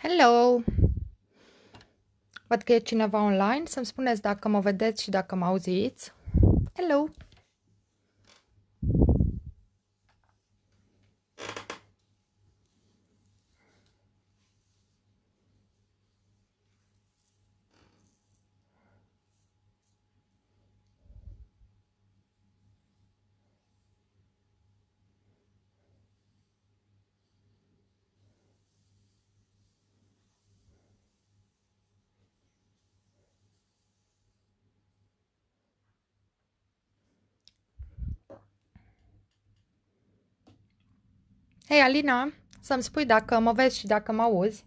Hello! Văd că e cineva online. Să-mi spuneți dacă mă vedeți și dacă mă auziți. Hello! Hei, Alina, să-mi spui dacă mă vezi și dacă mă auzi.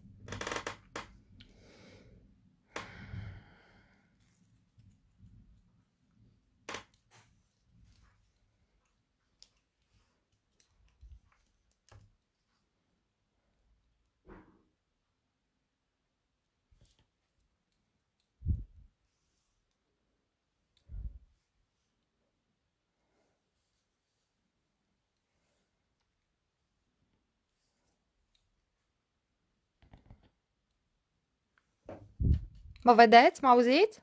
Mă vedeți? Mă auziți?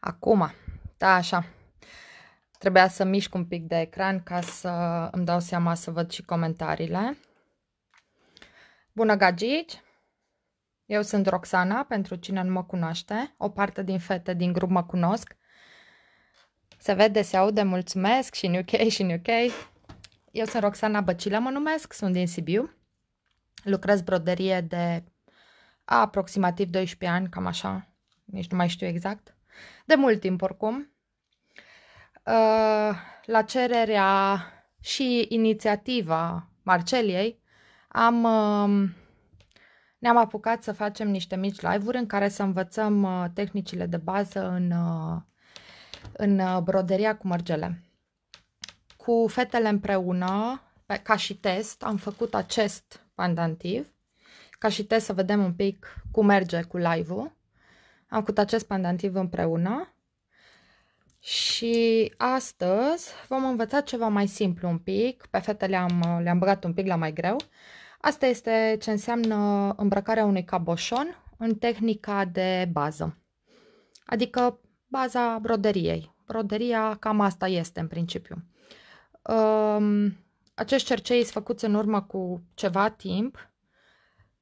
Acum, da, așa. Trebuia să mișc un pic de ecran ca să îmi dau seama să văd și comentariile. Bună, gagici! Eu sunt Roxana, pentru cine nu mă cunoaște. O parte din fete din grup mă cunosc. Se vede, se aude, mulțumesc și în UK și în UK. Eu sunt Roxana Băcilă, mă numesc, sunt din Sibiu. Lucrez broderie de aproximativ 12 ani, cam așa, nici nu mai știu exact. De mult timp oricum, Uh, la cererea și inițiativa Marceliei, am, um, ne-am apucat să facem niște mici live-uri în care să învățăm uh, tehnicile de bază în, uh, în broderia cu mărgele. Cu fetele împreună, ca și test, am făcut acest pandantiv, ca și test să vedem un pic cum merge cu live-ul. Am făcut acest pandantiv împreună și astăzi vom învăța ceva mai simplu un pic. Pe fete le-am le îmbrăcat un pic la mai greu. Asta este ce înseamnă îmbrăcarea unui caboșon în tehnica de bază. Adică baza broderiei. Broderia cam asta este în principiu. Ehm, acești cercei sunt făcuți în urmă cu ceva timp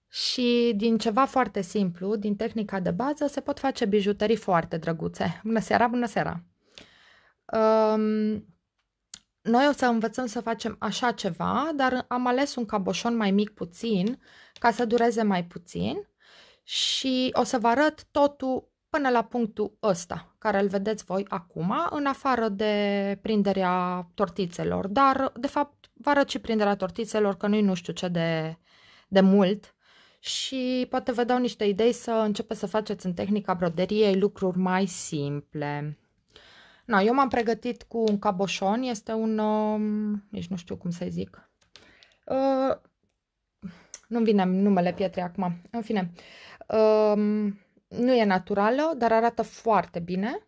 și din ceva foarte simplu, din tehnica de bază, se pot face bijuterii foarte drăguțe. Bună seara, bună seara! um, noi o să învățăm să facem așa ceva, dar am ales un caboșon mai mic puțin ca să dureze mai puțin și o să vă arăt totul până la punctul ăsta, care îl vedeți voi acum, în afară de prinderea tortițelor, dar de fapt vă arăt și prinderea tortițelor, că nu-i nu știu ce de, de mult și poate vă dau niște idei să începeți să faceți în tehnica broderiei lucruri mai simple. Na, eu m-am pregătit cu un caboșon, este un, um, nici nu știu cum să zic, uh, nu-mi vine numele pietrei acum, în fine, um, uh, nu e naturală, dar arată foarte bine.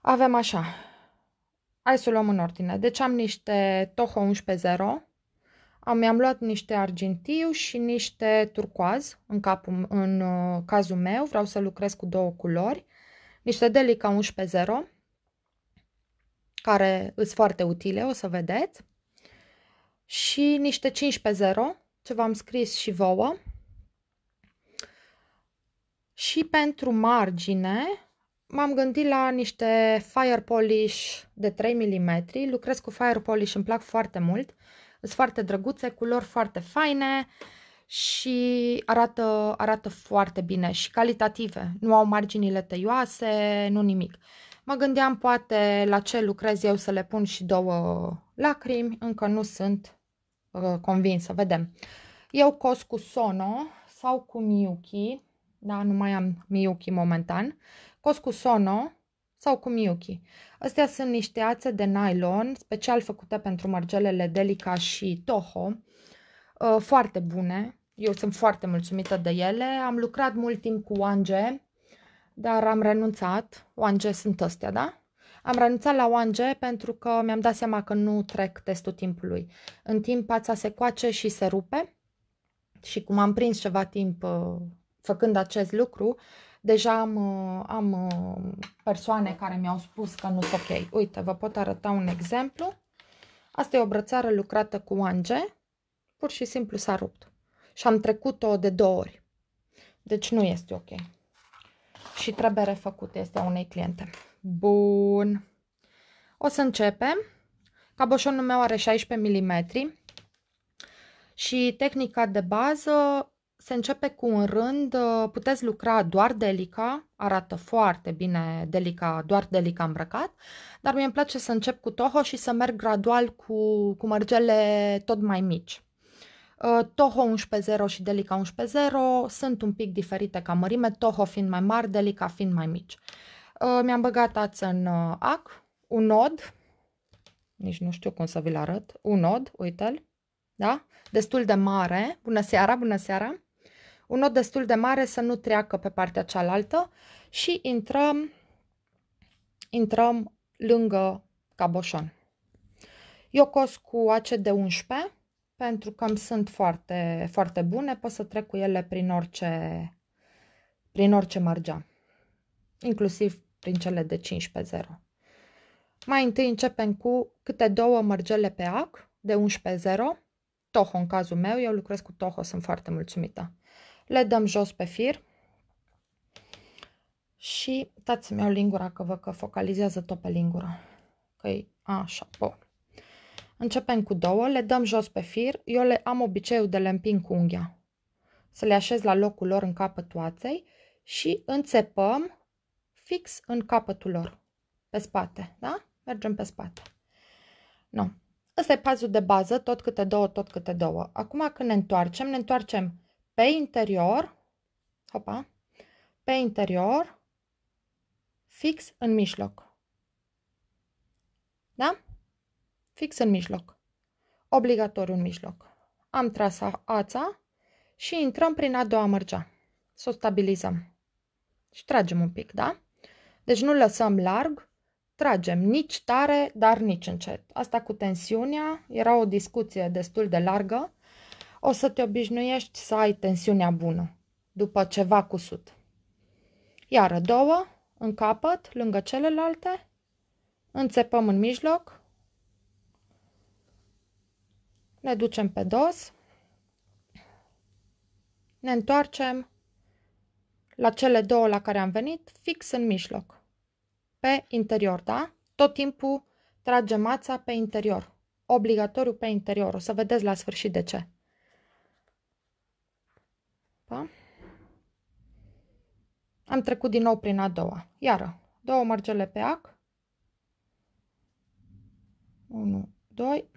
Avem așa, hai să luăm în ordine, deci am niște Toho 11.0, mi-am luat niște argintiu și niște turcoaz în, capul, în uh, cazul meu, vreau să lucrez cu două culori, niște Delica 11.0, care sunt foarte utile, o să vedeți. Și niște 5 pe 0, ce v-am scris și vouă. Și pentru margine m-am gândit la niște fire polish de 3 mm. Lucrez cu fire polish, îmi plac foarte mult. Sunt foarte drăguțe, culori foarte faine și arată, arată foarte bine și calitative. Nu au marginile tăioase, nu nimic. Mă gândeam poate la ce lucrez eu să le pun și două lacrimi, încă nu sunt uh, convinsă, vedem. Eu cos cu Sono sau cu Miyuki, da, nu mai am Miyuki momentan, cos cu Sono sau cu Miyuki. Astea sunt niște ațe de nylon, special făcute pentru margelele Delica și Toho, uh, foarte bune, eu sunt foarte mulțumită de ele. Am lucrat mult timp cu Ange, dar am renunțat. ONG sunt astea, da? Am renunțat la ONG pentru că mi-am dat seama că nu trec testul timpului. În timp pața se coace și se rupe și cum am prins ceva timp uh, făcând acest lucru, deja am, uh, am uh, persoane care mi-au spus că nu sunt ok. Uite, vă pot arăta un exemplu. Asta e o brățară lucrată cu ONG, pur și simplu s-a rupt. Și am trecut-o de două ori. Deci nu este ok și trebuie refăcut este unei cliente. Bun. O să începem. Caboșonul meu are 16 mm și tehnica de bază se începe cu un rând, puteți lucra doar delica, arată foarte bine delica, doar delica îmbrăcat, dar mie îmi place să încep cu toho și să merg gradual cu, cu mărgele tot mai mici. Uh, Toho 11.0 și Delica 11.0 sunt un pic diferite ca mărime, Toho fiind mai mari, Delica fiind mai mici. Uh, mi-am băgat ață în uh, ac, un nod, nici nu știu cum să vi-l arăt, un nod, uite-l, da? Destul de mare, bună seara, bună seara. Un nod destul de mare să nu treacă pe partea cealaltă și intrăm, intrăm lângă caboșon. Eu cos cu de 11 pentru că îmi sunt foarte, foarte bune, pot să trec cu ele prin orice, prin orice margea, inclusiv prin cele de 15-0. Mai întâi începem cu câte două mărgele pe ac de 11-0, Toho în cazul meu, eu lucrez cu Toho, sunt foarte mulțumită. Le dăm jos pe fir și dați-mi o lingura că vă că focalizează tot pe lingura. că e așa, po. Începem cu două, le dăm jos pe fir, eu le am obiceiul de le împing cu unghia. Să le așez la locul lor în capătul oaței și înțepăm fix în capătul lor, pe spate, da? Mergem pe spate. Nu. Ăsta e pazul de bază, tot câte două, tot câte două. Acum când ne întoarcem, ne întoarcem pe interior, hopa, pe interior, fix în mijloc. Da? fix în mijloc. Obligatoriu în mijloc. Am tras ața și intrăm prin a doua mărgea. Să o stabilizăm. Și tragem un pic, da? Deci nu lăsăm larg, tragem nici tare, dar nici încet. Asta cu tensiunea era o discuție destul de largă. O să te obișnuiești să ai tensiunea bună după ceva cusut. Iară două, în capăt, lângă celelalte, înțepăm în mijloc, ne ducem pe dos, ne întoarcem la cele două la care am venit, fix în mijloc, pe interior, da? Tot timpul tragem mața pe interior, obligatoriu pe interior, o să vedeți la sfârșit de ce. Pa. Am trecut din nou prin a doua, iară, două mărgele pe ac, 1, 2,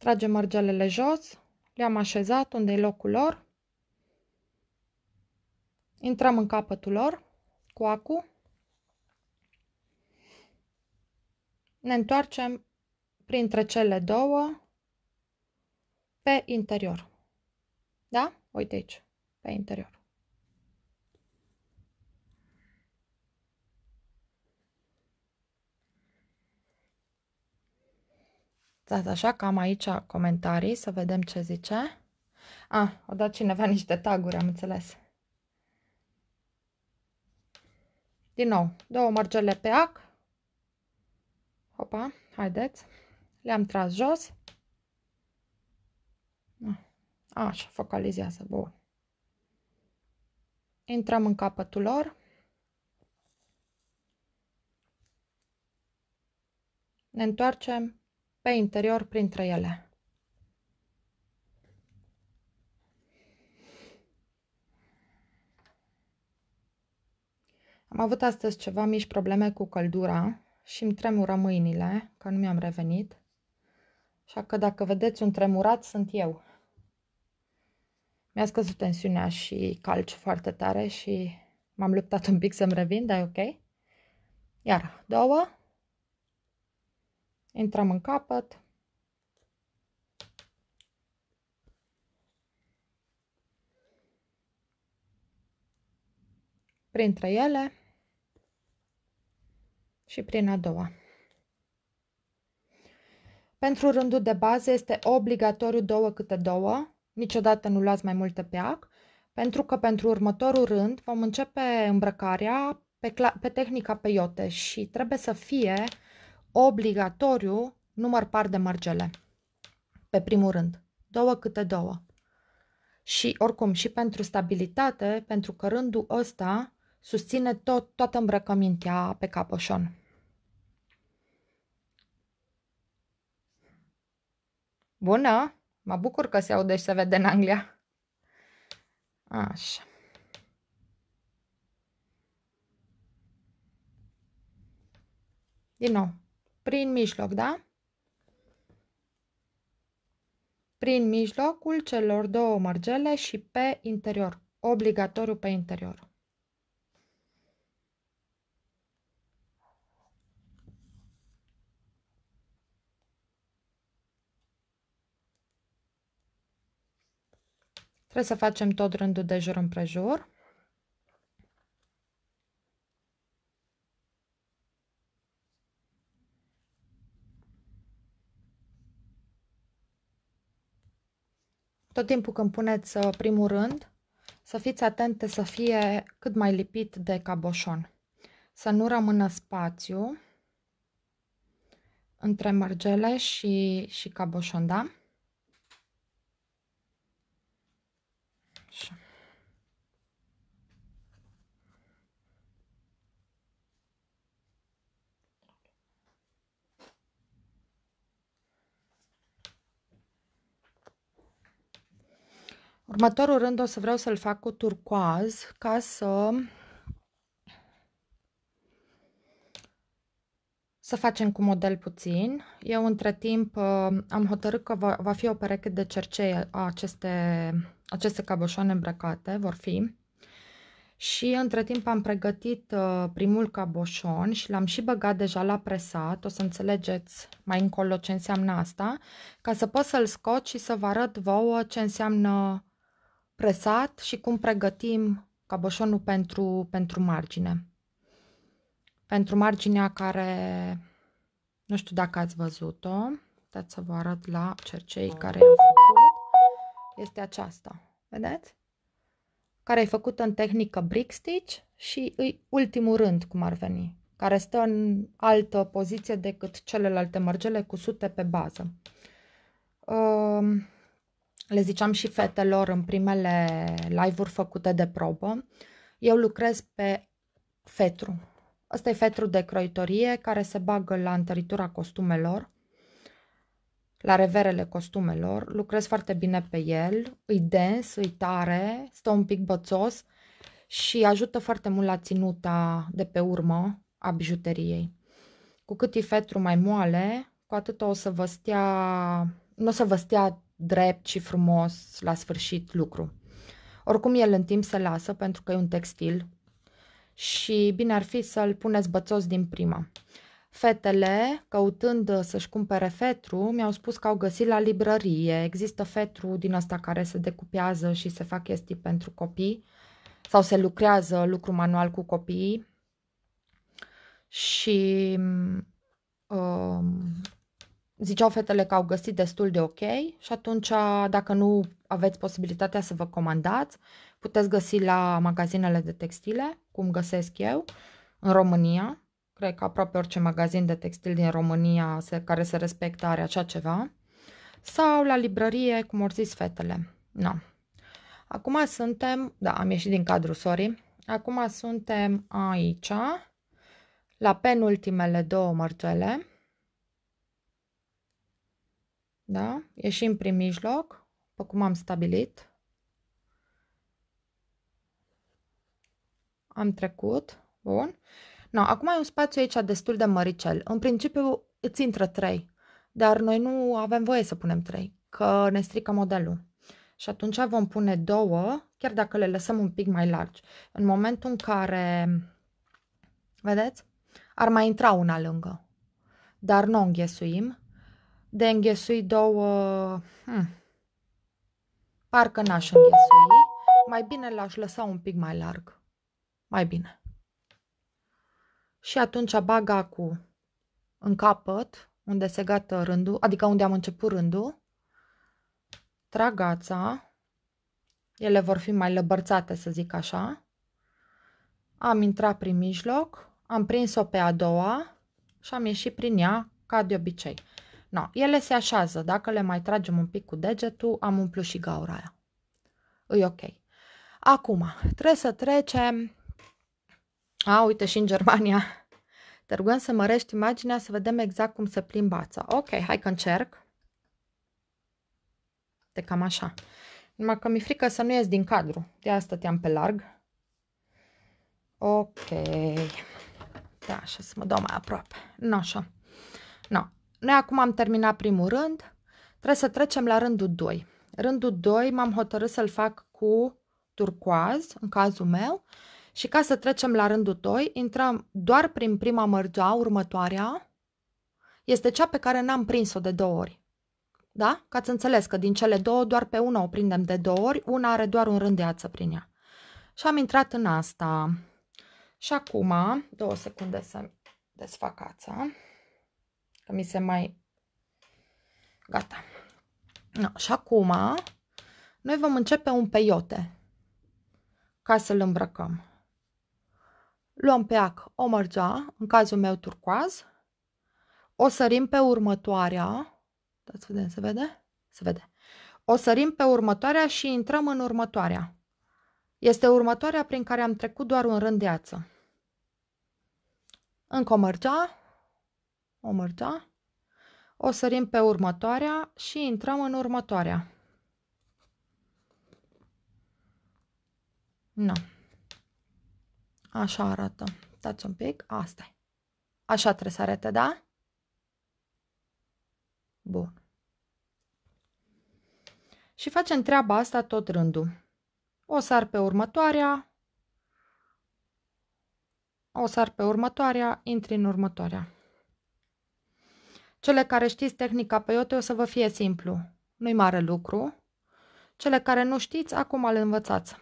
Tragem mărgelele jos, le-am așezat unde e locul lor. Intrăm în capătul lor cu acu. Ne întoarcem printre cele două pe interior. Da? Uite aici, pe interior. Stați așa că am aici comentarii, să vedem ce zice. Ah, a, ah, o dat cineva niște taguri, am înțeles. Din nou, două mărgele pe ac. Hopa, haideți. Le-am tras jos. Ah, așa, focalizează, bun. Intrăm în capătul lor. Ne întoarcem pe interior printre ele. Am avut astăzi ceva mici probleme cu căldura și îmi tremură mâinile, că nu mi-am revenit. Așa că dacă vedeți un tremurat, sunt eu. Mi-a scăzut tensiunea și calci foarte tare și m-am luptat un pic să-mi revin, dar e ok. Iar două, Intrăm în capăt. Printre ele și prin a doua. Pentru rândul de bază este obligatoriu două câte două, niciodată nu luați mai multe pe ac, pentru că pentru următorul rând vom începe îmbrăcarea pe, pe tehnica peiote și trebuie să fie obligatoriu număr par de mărgele. Pe primul rând, două câte două. Și oricum, și pentru stabilitate, pentru că rândul ăsta susține tot, toată îmbrăcămintea pe capoșon. Bună! Mă bucur că se aude și se vede în Anglia. Așa. Din nou, prin mijloc, da? Prin mijlocul celor două mărgele și pe interior, obligatoriu pe interior. Trebuie să facem tot rândul de jur împrejur. tot timpul când puneți uh, primul rând, să fiți atente să fie cât mai lipit de caboșon. Să nu rămână spațiu între mărgele și, și caboșon, da? Așa. Următorul rând o să vreau să-l fac cu turcoaz ca să să facem cu model puțin. Eu între timp uh, am hotărât că va, va fi o pereche de cercei aceste, aceste caboșoane îmbrăcate, vor fi. Și între timp am pregătit uh, primul caboșon și l-am și băgat deja la presat, o să înțelegeți mai încolo ce înseamnă asta, ca să pot să-l scot și să vă arăt vouă ce înseamnă presat și cum pregătim caboșonul pentru, pentru margine. Pentru marginea care, nu știu dacă ați văzut-o, dați să vă arăt la cercei care am făcut, este aceasta, vedeți? Care e făcută în tehnică brick stitch și îi ultimul rând, cum ar veni, care stă în altă poziție decât celelalte mărgele cu sute pe bază. Um, le ziceam și fetelor în primele live-uri făcute de probă, eu lucrez pe fetru. Ăsta e fetru de croitorie care se bagă la întăritura costumelor, la reverele costumelor, lucrez foarte bine pe el, îi dens, îi tare, stă un pic bățos și ajută foarte mult la ținuta de pe urmă a bijuteriei. Cu cât e fetru mai moale, cu atât o să vă stea, nu o să vă stea drept și frumos la sfârșit lucru. Oricum el în timp se lasă pentru că e un textil și bine ar fi să-l puneți bățos din prima. Fetele, căutând să-și cumpere fetru, mi-au spus că au găsit la librărie. Există fetru din ăsta care se decupează și se fac chestii pentru copii sau se lucrează lucru manual cu copiii și um, ziceau fetele că au găsit destul de ok și atunci dacă nu aveți posibilitatea să vă comandați, puteți găsi la magazinele de textile, cum găsesc eu, în România. Cred că aproape orice magazin de textil din România se, care se respectă are așa ceva. Sau la librărie, cum au zis fetele. No. Acum suntem, da, am ieșit din cadrul, sorry. Acum suntem aici, la penultimele două mărcele da? Ieșim prin mijloc, după cum am stabilit. Am trecut. Bun. No, acum e un spațiu aici destul de măricel. În principiu îți intră 3, dar noi nu avem voie să punem 3, că ne strică modelul. Și atunci vom pune două, chiar dacă le lăsăm un pic mai largi. În momentul în care, vedeți, ar mai intra una lângă, dar nu o înghesuim, de înghesui două... Hmm. Parcă n-aș înghesui. Mai bine l-aș lăsa un pic mai larg. Mai bine. Și atunci bag acul în capăt, unde se gata rândul, adică unde am început rândul. Tragața. Ele vor fi mai lăbărțate, să zic așa. Am intrat prin mijloc, am prins-o pe a doua și am ieșit prin ea, ca de obicei. Na, ele se așează. Dacă le mai tragem un pic cu degetul, am umplut și gaura aia. E ok. Acum, trebuie să trecem... A, uite, și în Germania. Te rugăm să mărești imaginea să vedem exact cum se plimbă Ok, hai că încerc. De cam așa. Numai că mi frică să nu ies din cadru. De asta te-am pe larg. Ok. Da, așa să mă dau mai aproape. Nu așa. Noi acum am terminat primul rând, trebuie să trecem la rândul 2. Rândul 2 m-am hotărât să-l fac cu turcoaz, în cazul meu, și ca să trecem la rândul 2, intrăm doar prin prima mărgea, următoarea, este cea pe care n-am prins-o de două ori. Da? Ca să înțeles că din cele două, doar pe una o prindem de două ori, una are doar un rând de ață prin ea. Și am intrat în asta. Și acum, două secunde să desfac ața. Că mi se mai... Gata. No, și acum noi vom începe un peiote ca să-l îmbrăcăm. Luăm pe ac o mărgea, în cazul meu turcoaz, o sărim pe următoarea, dați vedem, se vede? Se vede. O sărim pe următoarea și intrăm în următoarea. Este următoarea prin care am trecut doar un rând de ață. Încă o mărgea, o da? O sărim pe următoarea și intrăm în următoarea. Nu. Așa arată. Dați un pic. asta -i. Așa trebuie să arate, da? Bun. Și facem treaba asta tot rândul. O sar pe următoarea. O sar pe următoarea. Intri în următoarea. Cele care știți tehnica peiote o să vă fie simplu. Nu-i mare lucru. Cele care nu știți, acum îl învățați.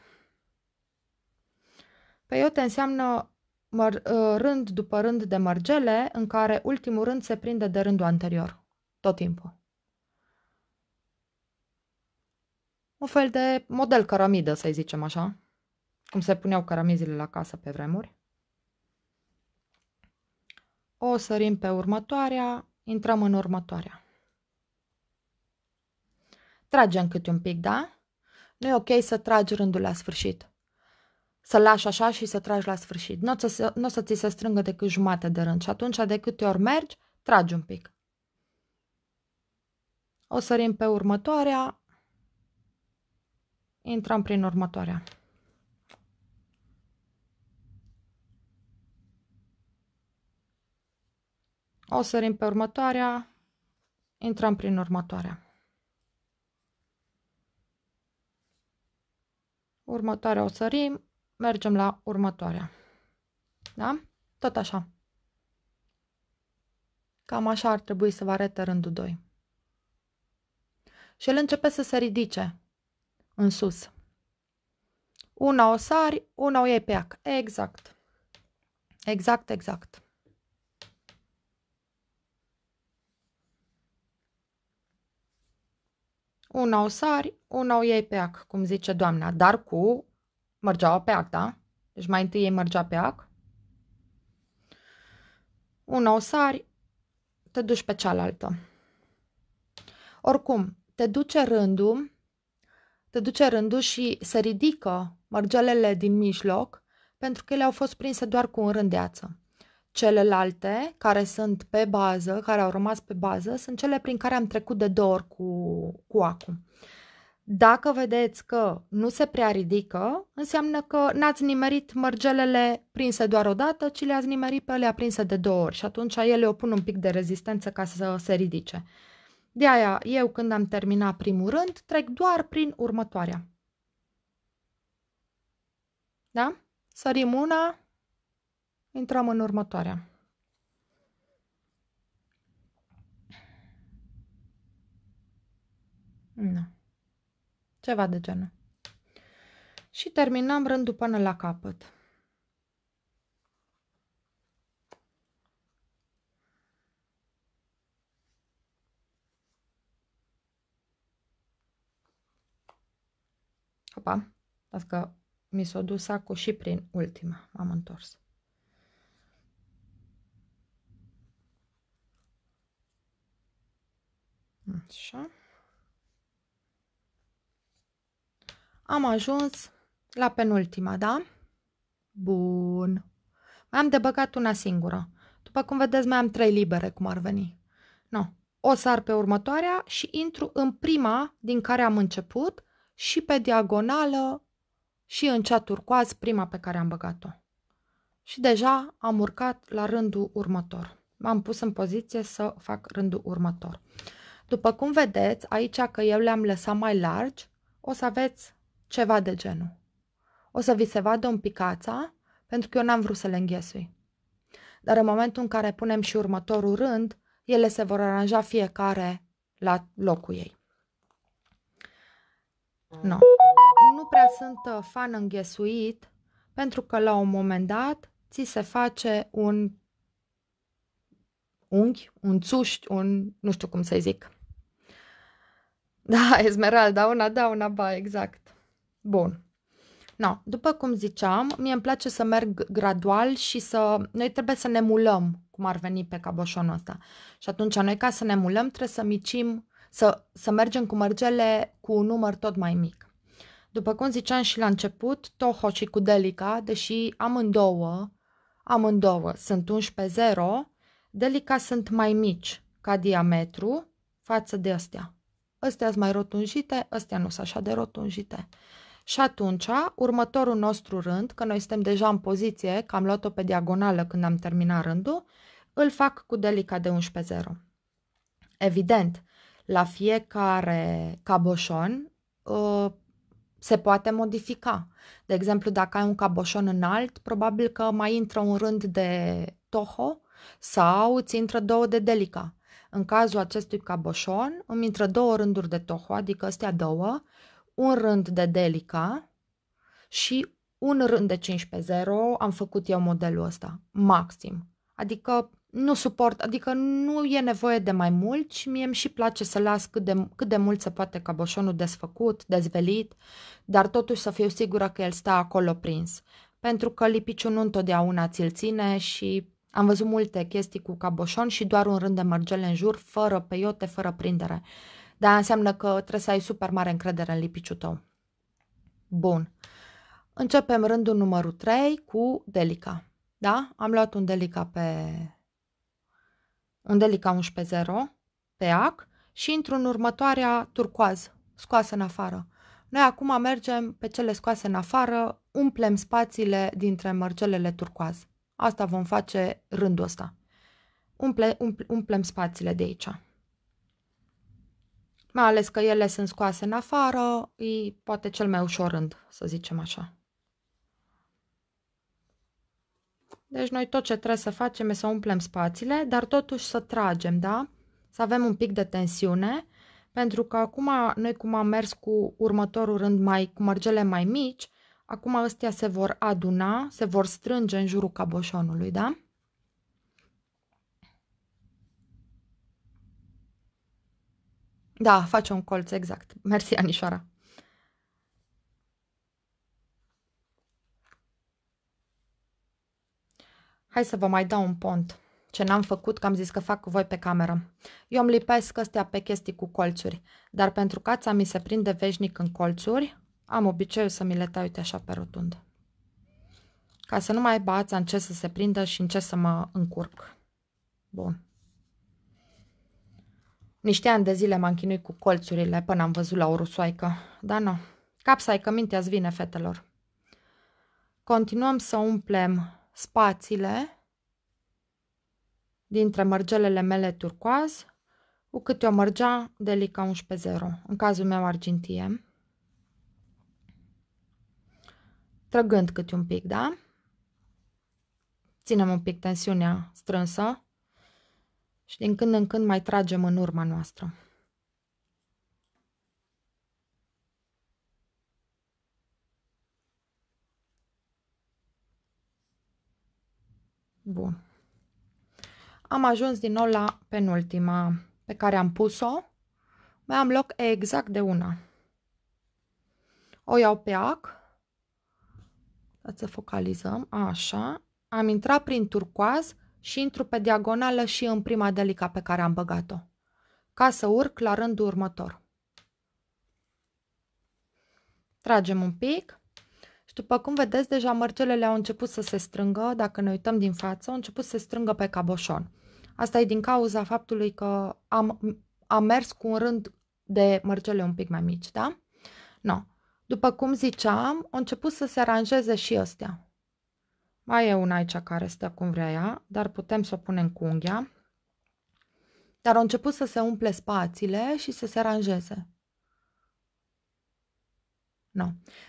Peiote înseamnă măr, ă, rând după rând de mărgele, în care ultimul rând se prinde de rândul anterior. Tot timpul. Un fel de model caramidă, să zicem așa. Cum se puneau caramizile la casă pe vremuri. O sărim pe următoarea, Intrăm în următoarea. Tragem câte un pic, da? Nu e ok să tragi rândul la sfârșit. Să lași așa și să tragi la sfârșit. Nu o să, o să ți se strângă decât jumate de rând și atunci de câte ori mergi, tragi un pic. O sărim pe următoarea. Intrăm prin următoarea. O sărim pe următoarea, intrăm prin următoarea. Următoarea o sărim, mergem la următoarea. Da? Tot așa. Cam așa ar trebui să vă arete rândul 2. Și el începe să se ridice în sus. Una o sari, una o iei pe ac. Exact. Exact, exact. un au sari, un o iei pe ac, cum zice doamna, dar cu mărgeaua pe ac, da? Deci mai întâi ei mărgea pe ac. Un au sari, te duci pe cealaltă. Oricum, te duce rândul, te duce rândul și se ridică mărgelele din mijloc, pentru că ele au fost prinse doar cu un rândeață. Celelalte care sunt pe bază, care au rămas pe bază, sunt cele prin care am trecut de două ori cu, cu acum. Dacă vedeți că nu se prea ridică, înseamnă că n-ați nimerit mărgelele prinse doar o dată, ci le-ați nimerit pe alea prinse de două ori și atunci ele opun un pic de rezistență ca să se ridice. De aia, eu când am terminat primul rând, trec doar prin următoarea. Da? Sărim una, Intrăm în următoarea. Nu. Ceva de genul. Și terminăm rândul până la capăt. Opa, las că mi s-a dus sacul și prin ultima. M-am întors. Așa. Am ajuns la penultima, da? Bun. Mai am de băgat una singură. După cum vedeți, mai am trei libere, cum ar veni. No. O sar pe următoarea și intru în prima din care am început și pe diagonală și în cea turcoaz, prima pe care am băgat-o. Și deja am urcat la rândul următor. M-am pus în poziție să fac rândul următor. După cum vedeți, aici că eu le-am lăsat mai largi, o să aveți ceva de genul. O să vi se vadă un picața, pentru că eu n-am vrut să le înghesui. Dar în momentul în care punem și următorul rând, ele se vor aranja fiecare la locul ei. No. Nu prea sunt uh, fan înghesuit, pentru că la un moment dat ți se face un unghi, un țuști, un nu știu cum să zic. Da, Esmeralda, una da, una ba, exact. Bun. No, după cum ziceam, mie îmi place să merg gradual și să... Noi trebuie să ne mulăm, cum ar veni pe caboșonul ăsta. Și atunci, noi ca să ne mulăm, trebuie să micim, să, să mergem cu mărgele cu un număr tot mai mic. După cum ziceam și la început, Toho și delica, deși amândouă, amândouă sunt 11 pe 0, Delica sunt mai mici ca diametru față de astea. Astea sunt mai rotunjite, astea nu sunt așa de rotunjite. Și atunci, următorul nostru rând, că noi suntem deja în poziție, că am luat-o pe diagonală când am terminat rândul, îl fac cu delica de 11-0. Evident, la fiecare caboșon ă, se poate modifica. De exemplu, dacă ai un caboșon înalt, probabil că mai intră un rând de toho sau ți intră două de delica. În cazul acestui caboșon îmi intră două rânduri de toho, adică astea două, un rând de delica și un rând de 15 0 am făcut eu modelul ăsta, maxim. Adică nu suport, adică nu e nevoie de mai mult și mie îmi și place să las cât de, cât de mult se poate caboșonul desfăcut, dezvelit, dar totuși să fiu sigură că el stă acolo prins. Pentru că lipiciul nu întotdeauna ți-l ține și am văzut multe chestii cu caboșon și doar un rând de mărgele în jur, fără peiote, fără prindere. Dar înseamnă că trebuie să ai super mare încredere în lipiciul tău. Bun. Începem rândul numărul 3 cu delica. Da? Am luat un delica pe... Un delica 11.0 pe ac și intru în următoarea turcoaz, scoasă în afară. Noi acum mergem pe cele scoase în afară, umplem spațiile dintre mărgelele turcoaz. Asta vom face rândul ăsta. Umple, umple, umplem spațiile de aici. Mai ales că ele sunt scoase în afară, e poate cel mai ușor rând, să zicem așa. Deci noi tot ce trebuie să facem e să umplem spațiile, dar totuși să tragem, da? Să avem un pic de tensiune, pentru că acum noi cum am mers cu următorul rând mai, cu mărgele mai mici, Acum ăstea se vor aduna, se vor strânge în jurul caboșonului, da? Da, face un colț, exact. Mersi, Anișoara. Hai să vă mai dau un pont. Ce n-am făcut, că am zis că fac cu voi pe cameră. Eu îmi lipesc astea pe chestii cu colțuri, dar pentru cața mi se prinde veșnic în colțuri, am obiceiul să mi le tai, uite așa, pe rotund. Ca să nu mai aibă în ce să se prindă și în ce să mă încurc. Bun. Niște ani de zile m-am chinuit cu colțurile până am văzut la o rusoaică. Dar nu, că mintea vine, fetelor. Continuăm să umplem spațiile dintre mărgelele mele turcoaz cu câte o mărgea delica 11.0, în cazul meu argintie. trăgând câte un pic, da? Ținem un pic tensiunea strânsă și din când în când mai tragem în urma noastră. Bun. Am ajuns din nou la penultima pe care am pus-o. Mai am loc exact de una. O iau pe ac să focalizăm, așa, am intrat prin turcoaz și intru pe diagonală și în prima delica pe care am băgat-o, ca să urc la rândul următor. Tragem un pic și după cum vedeți, deja mărgelele au început să se strângă, dacă ne uităm din față, au început să se strângă pe caboșon. Asta e din cauza faptului că am, am mers cu un rând de mărgele un pic mai mici, da? No. După cum ziceam, au început să se aranjeze și ăstea. Mai e una aici care stă cum vrea ea, dar putem să o punem cu unghia. Dar au început să se umple spațiile și să se aranjeze. No.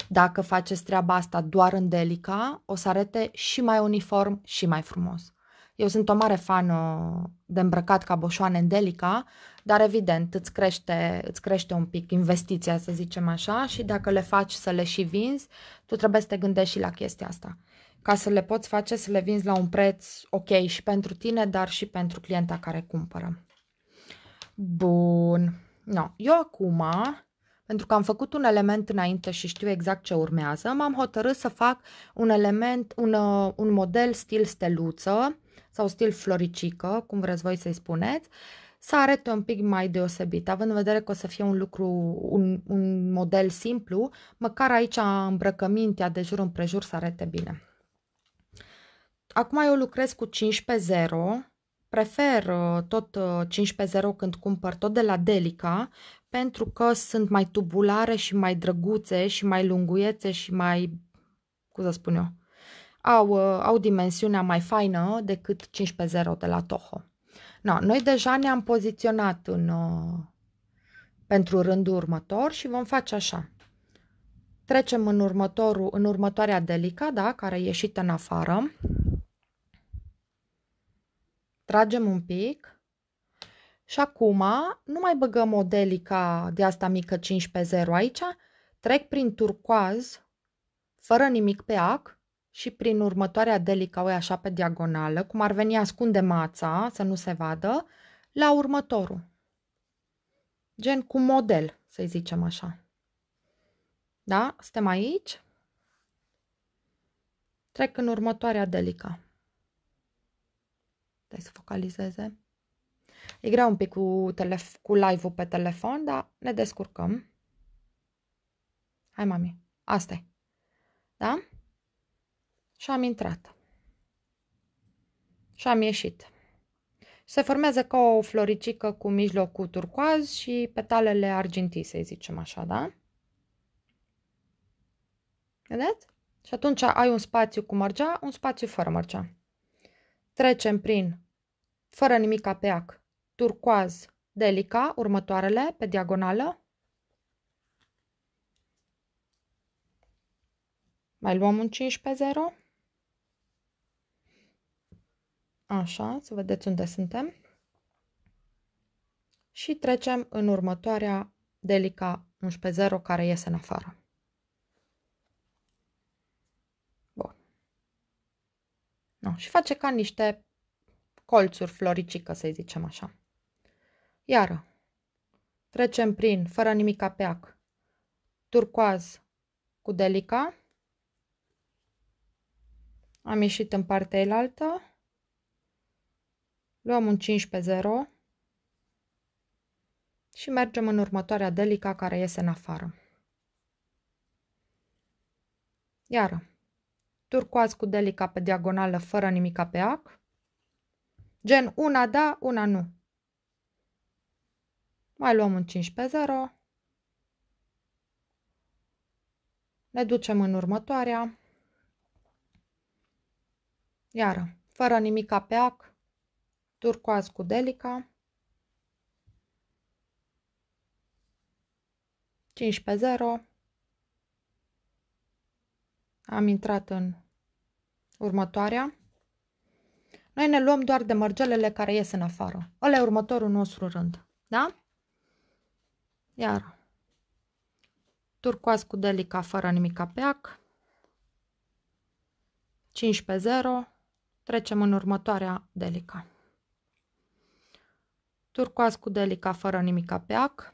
Dacă faceți treaba asta doar în delica, o să arete și mai uniform și mai frumos. Eu sunt o mare fană de îmbrăcat ca boșoane în delica, dar evident îți crește, îți crește un pic investiția, să zicem așa, și dacă le faci să le și vinzi, tu trebuie să te gândești și la chestia asta. Ca să le poți face să le vinzi la un preț ok și pentru tine, dar și pentru clienta care cumpără. Bun. No. Eu acum, pentru că am făcut un element înainte și știu exact ce urmează, m-am hotărât să fac un element, un, un model stil steluță, sau stil floricică, cum vreți voi să-i spuneți, să arate un pic mai deosebit, având în vedere că o să fie un lucru, un, un model simplu, măcar aici îmbrăcămintea de jur împrejur să arate bine. Acum eu lucrez cu 5 pe 0, prefer uh, tot 5 uh, pe 0 când cumpăr, tot de la Delica, pentru că sunt mai tubulare și mai drăguțe și mai lunguiețe și mai, cum să spun eu, au, uh, au dimensiunea mai faină decât 15.0 de la Toho. Na, noi deja ne-am poziționat în, uh, pentru rândul următor și vom face așa. Trecem în, următorul, în următoarea delica, da, care e ieșită în afară. Tragem un pic. Și acum nu mai băgăm o delica de asta mică 15.0 aici, trec prin turcoaz, fără nimic pe ac și prin următoarea delică o așa pe diagonală, cum ar veni ascunde mața, să nu se vadă, la următorul. Gen cu model, să zicem așa. Da? Suntem aici. Trec în următoarea delică. Dai să focalizeze. E greu un pic cu, cu live-ul pe telefon, dar ne descurcăm. Hai, mami. asta Da? Da? și am intrat. Și am ieșit. Se formează ca o floricică cu mijlocul turcoaz și petalele argintii, să zicem așa, da? Vedeți? Și atunci ai un spațiu cu mărgea, un spațiu fără mărgea. Trecem prin, fără nimic apeac, turcoaz, delica, următoarele, pe diagonală. Mai luăm un 15 0. Așa, să vedeți unde suntem. Și trecem în următoarea delica 11.0 care iese în afară. Bun. No, și face ca niște colțuri floricică, să zicem așa. Iară, trecem prin, fără nimic capeac, turcoaz cu delica. Am ieșit în partea elaltă Luăm un 5 pe 0 și mergem în următoarea delica care iese în afară. Iară, turcoaz cu delica pe diagonală fără nimica pe ac, gen una da, una nu. Mai luăm un 5 pe 0, ne ducem în următoarea, iară, fără nimica pe ac, turcoaz cu delica, 5 pe 0, am intrat în următoarea. Noi ne luăm doar de mărgelele care ies în afară. Ăla e următorul nostru rând, da? Iar turcoaz cu delica fără nimic pe ac, 5 pe 0, trecem în următoarea delica turcoaz cu delica fără nimica pe ac.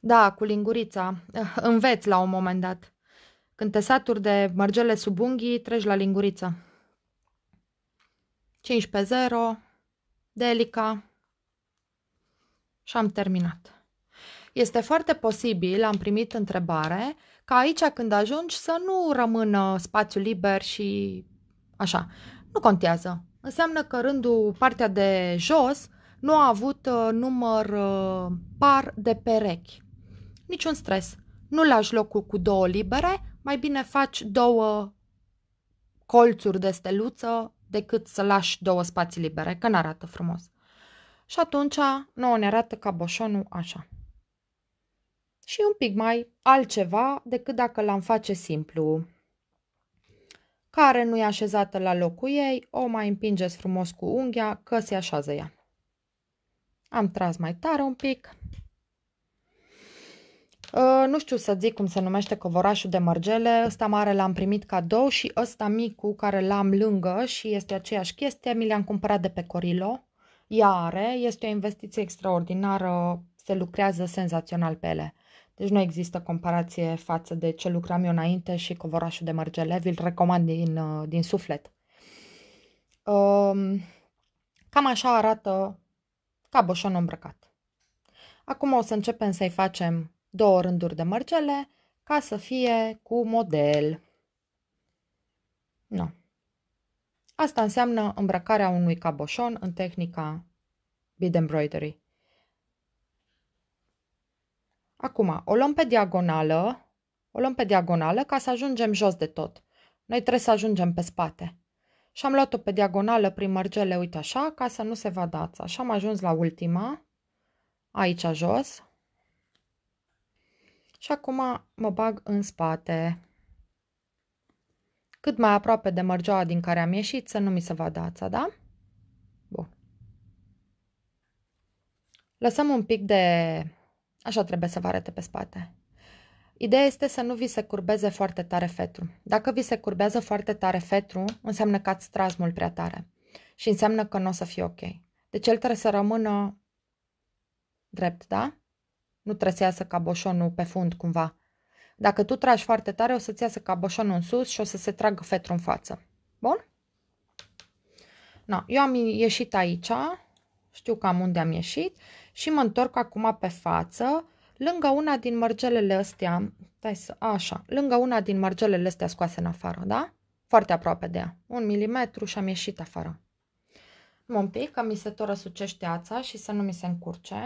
Da, cu lingurița. Înveți la un moment dat. Când te saturi de mărgele sub unghii, treci la linguriță. 15 0, delica și am terminat. Este foarte posibil, am primit întrebare, ca aici când ajungi să nu rămână spațiu liber și așa. Nu contează înseamnă că rândul, partea de jos, nu a avut uh, număr uh, par de perechi. Niciun stres. Nu lași locul cu două libere, mai bine faci două colțuri de steluță decât să lași două spații libere, că n-arată frumos. Și atunci nouă ne arată caboșonul așa. Și un pic mai altceva decât dacă l-am face simplu care nu e așezată la locul ei, o mai împingeți frumos cu unghia că se așează ea. Am tras mai tare un pic. Ă, nu știu să zic cum se numește covorașul de mărgele, ăsta mare l-am primit cadou și ăsta cu care l-am lângă și este aceeași chestie, mi le am cumpărat de pe Corilo. Iare, este o investiție extraordinară, se lucrează senzațional pe ele. Deci nu există comparație față de ce lucram eu înainte și covorașul de mărgele. Vi-l recomand din, uh, din suflet. Um, cam așa arată caboșon îmbrăcat. Acum o să începem să-i facem două rânduri de mărgele ca să fie cu model. Nu. Asta înseamnă îmbrăcarea unui caboșon în tehnica bead embroidery. Acum, o luăm pe diagonală, o luăm pe diagonală ca să ajungem jos de tot. Noi trebuie să ajungem pe spate. Și am luat-o pe diagonală prin mărgele, uite așa, ca să nu se vadă ața. Și am ajuns la ultima, aici jos. Și acum mă bag în spate. Cât mai aproape de mărgeaua din care am ieșit, să nu mi se vadă ața, da? Bun. Lăsăm un pic de Așa trebuie să vă arate pe spate. Ideea este să nu vi se curbeze foarte tare fetru. Dacă vi se curbează foarte tare fetru, înseamnă că ați tras mult prea tare și înseamnă că nu o să fie ok. Deci el trebuie să rămână drept, da? Nu trebuie să iasă ca boșonul pe fund cumva. Dacă tu tragi foarte tare, o să-ți iasă ca boșonul în sus și o să se tragă fetru în față. Bun? Na, eu am ieșit aici, știu cam unde am ieșit și mă întorc acum pe față, lângă una din mărgelele astea, stai să, așa, lângă una din mărgelele astea scoase în afară, da? Foarte aproape de ea, un milimetru și am ieșit afară. Un pic, că mi se tot răsucește ața și să nu mi se încurce.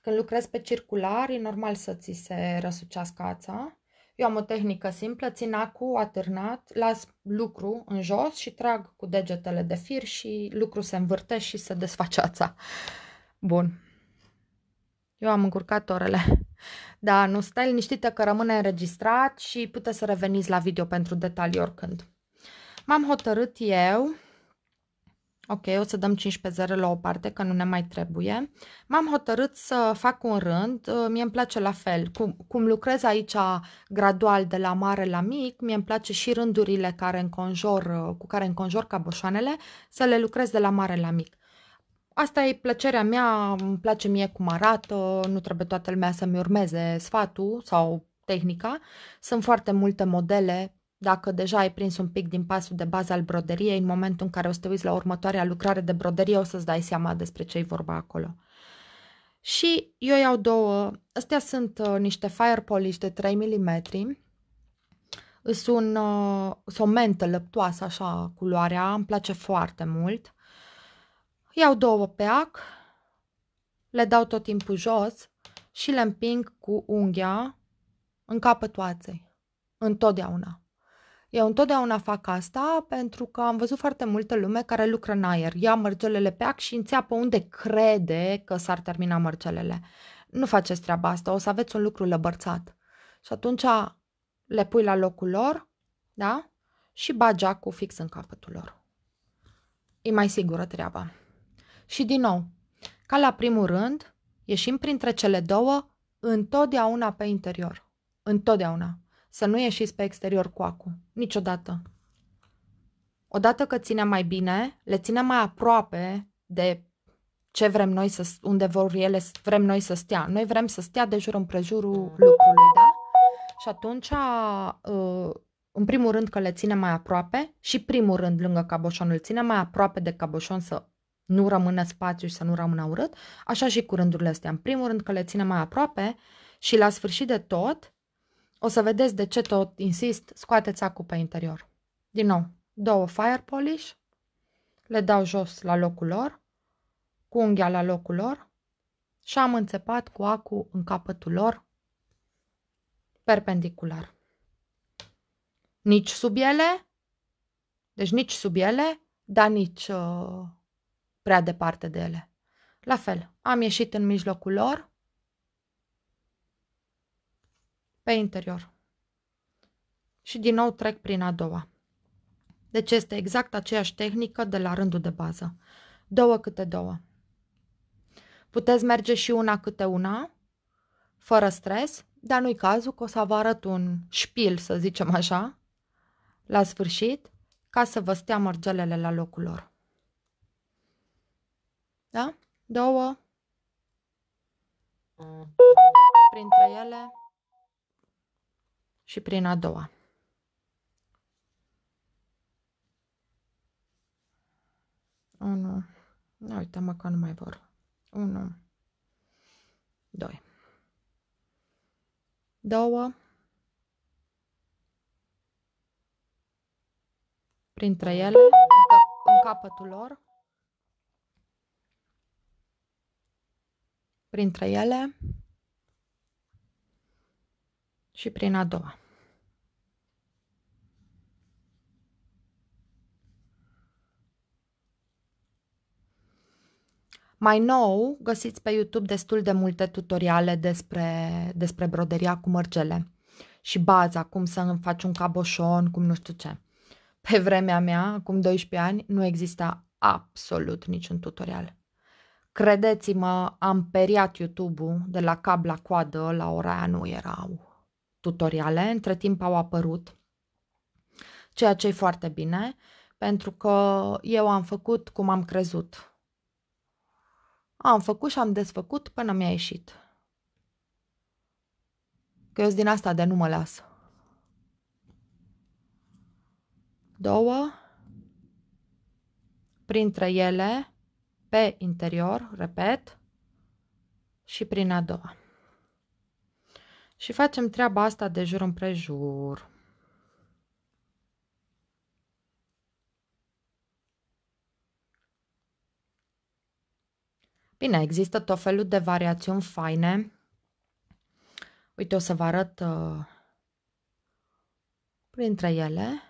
Când lucrez pe circular, e normal să ți se răsucească ața. Eu am o tehnică simplă, țin acul atârnat, las lucru în jos și trag cu degetele de fir și lucru se învârte și se desface ața. Bun. Eu am încurcat orele. Da, nu stai liniștită că rămâne înregistrat și puteți să reveniți la video pentru detalii oricând. M-am hotărât eu ok, o să dăm 15 zere la o parte, că nu ne mai trebuie. M-am hotărât să fac un rând, uh, mie îmi place la fel, cum, cum lucrez aici gradual de la mare la mic, mie îmi place și rândurile care înconjor, uh, cu care înconjor caboșoanele, să le lucrez de la mare la mic. Asta e plăcerea mea, îmi place mie cum arată, nu trebuie toată lumea să-mi urmeze sfatul sau tehnica. Sunt foarte multe modele dacă deja ai prins un pic din pasul de bază al broderiei, în momentul în care o să te uiți la următoarea lucrare de broderie, o să-ți dai seama despre ce-i vorba acolo. Și eu iau două, astea sunt uh, niște fire polish de 3 mm, sunt uh, o mentă lăptoasă așa culoarea, îmi place foarte mult. Iau două pe ac, le dau tot timpul jos și le împing cu unghia în capătoaței, întotdeauna. Eu întotdeauna fac asta pentru că am văzut foarte multă lume care lucră în aer. Ia mărgelele pe ac și înțeapă unde crede că s-ar termina mărgelele. Nu faceți treaba asta, o să aveți un lucru lăbărțat. Și atunci le pui la locul lor, da? Și bagi cu fix în capătul lor. E mai sigură treaba. Și din nou, ca la primul rând, ieșim printre cele două întotdeauna pe interior. Întotdeauna. Să nu ieșiți pe exterior cu acu. Niciodată. Odată că ținem mai bine, le ținem mai aproape de ce vrem noi să, unde vor ele, vrem noi să stea. Noi vrem să stea de jur împrejurul lucrului, da? Și atunci, ă, în primul rând că le ținem mai aproape și primul rând lângă caboșon, îl ținem mai aproape de caboșon să nu rămână spațiu și să nu rămână urât, așa și cu rândurile astea. În primul rând că le ținem mai aproape și la sfârșit de tot o să vedeți de ce tot insist, scoateți acul pe interior. Din nou, două fire polish, le dau jos la locul lor, cu unghia la locul lor și am înțepat cu acul în capătul lor perpendicular. Nici sub ele, deci nici sub ele, dar nici uh, prea departe de ele. La fel, am ieșit în mijlocul lor, pe interior. Și din nou trec prin a doua. Deci este exact aceeași tehnică de la rândul de bază. Două câte două. Puteți merge și una câte una, fără stres, dar nu-i cazul că o să vă arăt un șpil, să zicem așa, la sfârșit, ca să vă stea mărgelele la locul lor. Da? Două. Printre ele și prin a doua. Unu. Nu uităm că nu mai vor. Unu. Doi. Două. Printre ele, în capătul lor. Printre ele și prin a doua. Mai nou, găsiți pe YouTube destul de multe tutoriale despre, despre broderia cu mărgele și baza, cum să îmi faci un caboșon, cum nu știu ce. Pe vremea mea, acum 12 ani, nu exista absolut niciun tutorial. Credeți-mă, am periat YouTube-ul de la cap la coadă, la ora aia nu erau tutoriale, între timp au apărut, ceea ce e foarte bine, pentru că eu am făcut cum am crezut am făcut și am desfăcut până mi-a ieșit. Că eu din asta de nu mă las. Două. Printre ele, pe interior, repet, și prin a doua. Și facem treaba asta de jur împrejur. Bine, există tot felul de variațiuni faine. Uite, o să vă arăt uh, printre ele.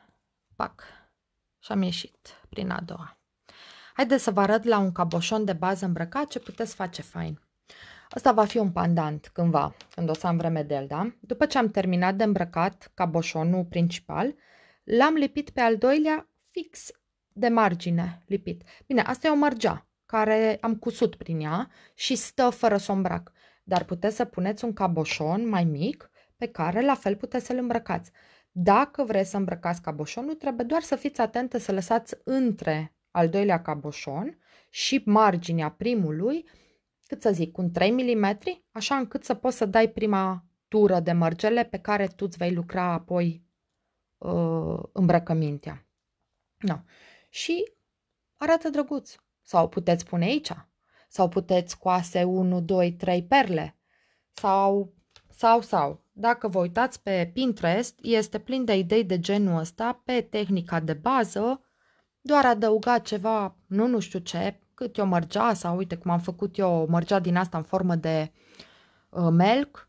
Pac! Și am ieșit prin a doua. Haideți să vă arăt la un caboșon de bază îmbrăcat ce puteți face fain. Asta va fi un pandant cândva, când o să am vreme de el, da? După ce am terminat de îmbrăcat caboșonul principal, l-am lipit pe al doilea fix de margine lipit. Bine, asta e o mărgea care am cusut prin ea și stă fără sombrac, Dar puteți să puneți un caboșon mai mic pe care la fel puteți să-l îmbrăcați. Dacă vreți să îmbrăcați caboșonul, trebuie doar să fiți atentă să lăsați între al doilea caboșon și marginea primului, cât să zic, un 3 mm, așa încât să poți să dai prima tură de mărgele pe care tu îți vei lucra apoi uh, îmbrăcămintea. No. Și arată drăguț. Sau puteți pune aici. Sau puteți scoase 1, 2, 3 perle. Sau, sau, sau. Dacă vă uitați pe Pinterest, este plin de idei de genul ăsta pe tehnica de bază, doar adăuga ceva, nu nu știu ce, cât o mărgea sau uite cum am făcut eu o mărgea din asta în formă de uh, melc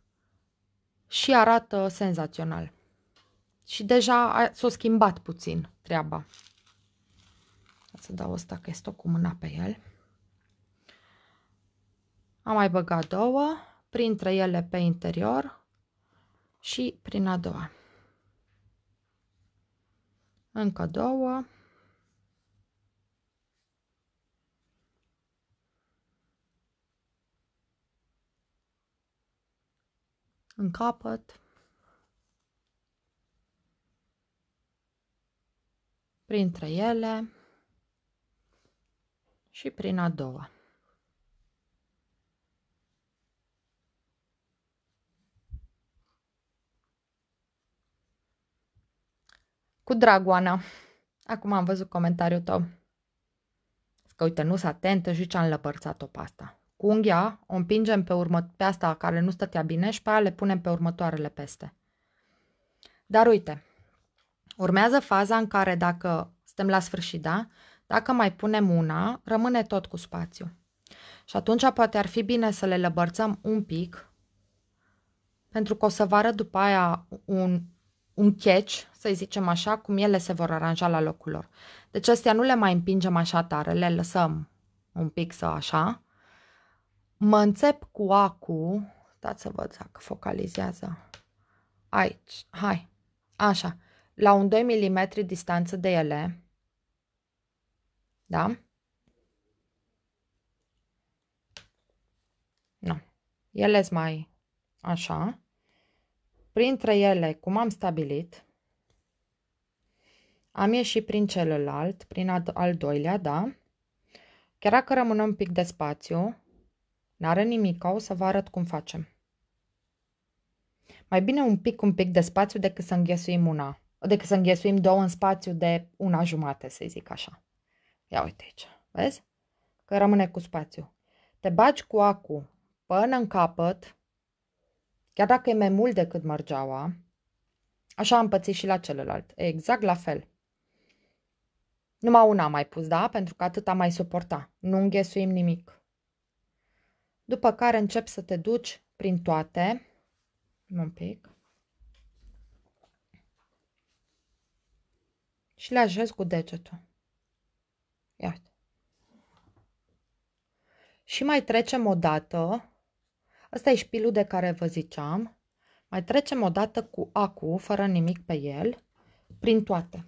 și arată senzațional. Și deja s-a schimbat puțin treaba să dau ăsta că este cu mâna pe el. Am mai băgat două, printre ele pe interior și prin a doua. Încă două. În capăt. Printre ele și prin a doua. Cu dragoana. Acum am văzut comentariul tău. Că uite, nu s atentă și ce am lăpărțat o pe asta. Cu unghia o împingem pe, urmă, pe asta care nu stătea bine și pe aia le punem pe următoarele peste. Dar uite, urmează faza în care dacă suntem la sfârșit, da? Dacă mai punem una, rămâne tot cu spațiu. Și atunci poate ar fi bine să le lăbărțăm un pic, pentru că o să arăt după aia un, un catch, să zicem așa, cum ele se vor aranja la locul lor. Deci astea nu le mai împingem așa tare, le lăsăm un pic să așa. Mă înțep cu acu. dați să văd dacă focalizează aici, hai, așa, la un 2 mm distanță de ele, da? Nu. Ele sunt mai așa. Printre ele, cum am stabilit, am ieșit prin celălalt, prin al doilea, da? Chiar dacă rămână un pic de spațiu, n-are nimic, o să vă arăt cum facem. Mai bine un pic, un pic de spațiu decât să înghesuim una, decât să înghesuim două în spațiu de una jumate, să zic așa. Ia uite aici, vezi? Că rămâne cu spațiu. Te baci cu acu până în capăt, chiar dacă e mai mult decât mărgeaua, așa am pățit și la celălalt, e exact la fel. Numai una am mai pus, da? Pentru că atât am mai suporta. Nu înghesuim nimic. După care încep să te duci prin toate. Un pic. Și le ajez cu degetul. Ia Și mai trecem o dată. Ăsta e șpilul de care vă ziceam. Mai trecem o dată cu acu, fără nimic pe el, prin toate.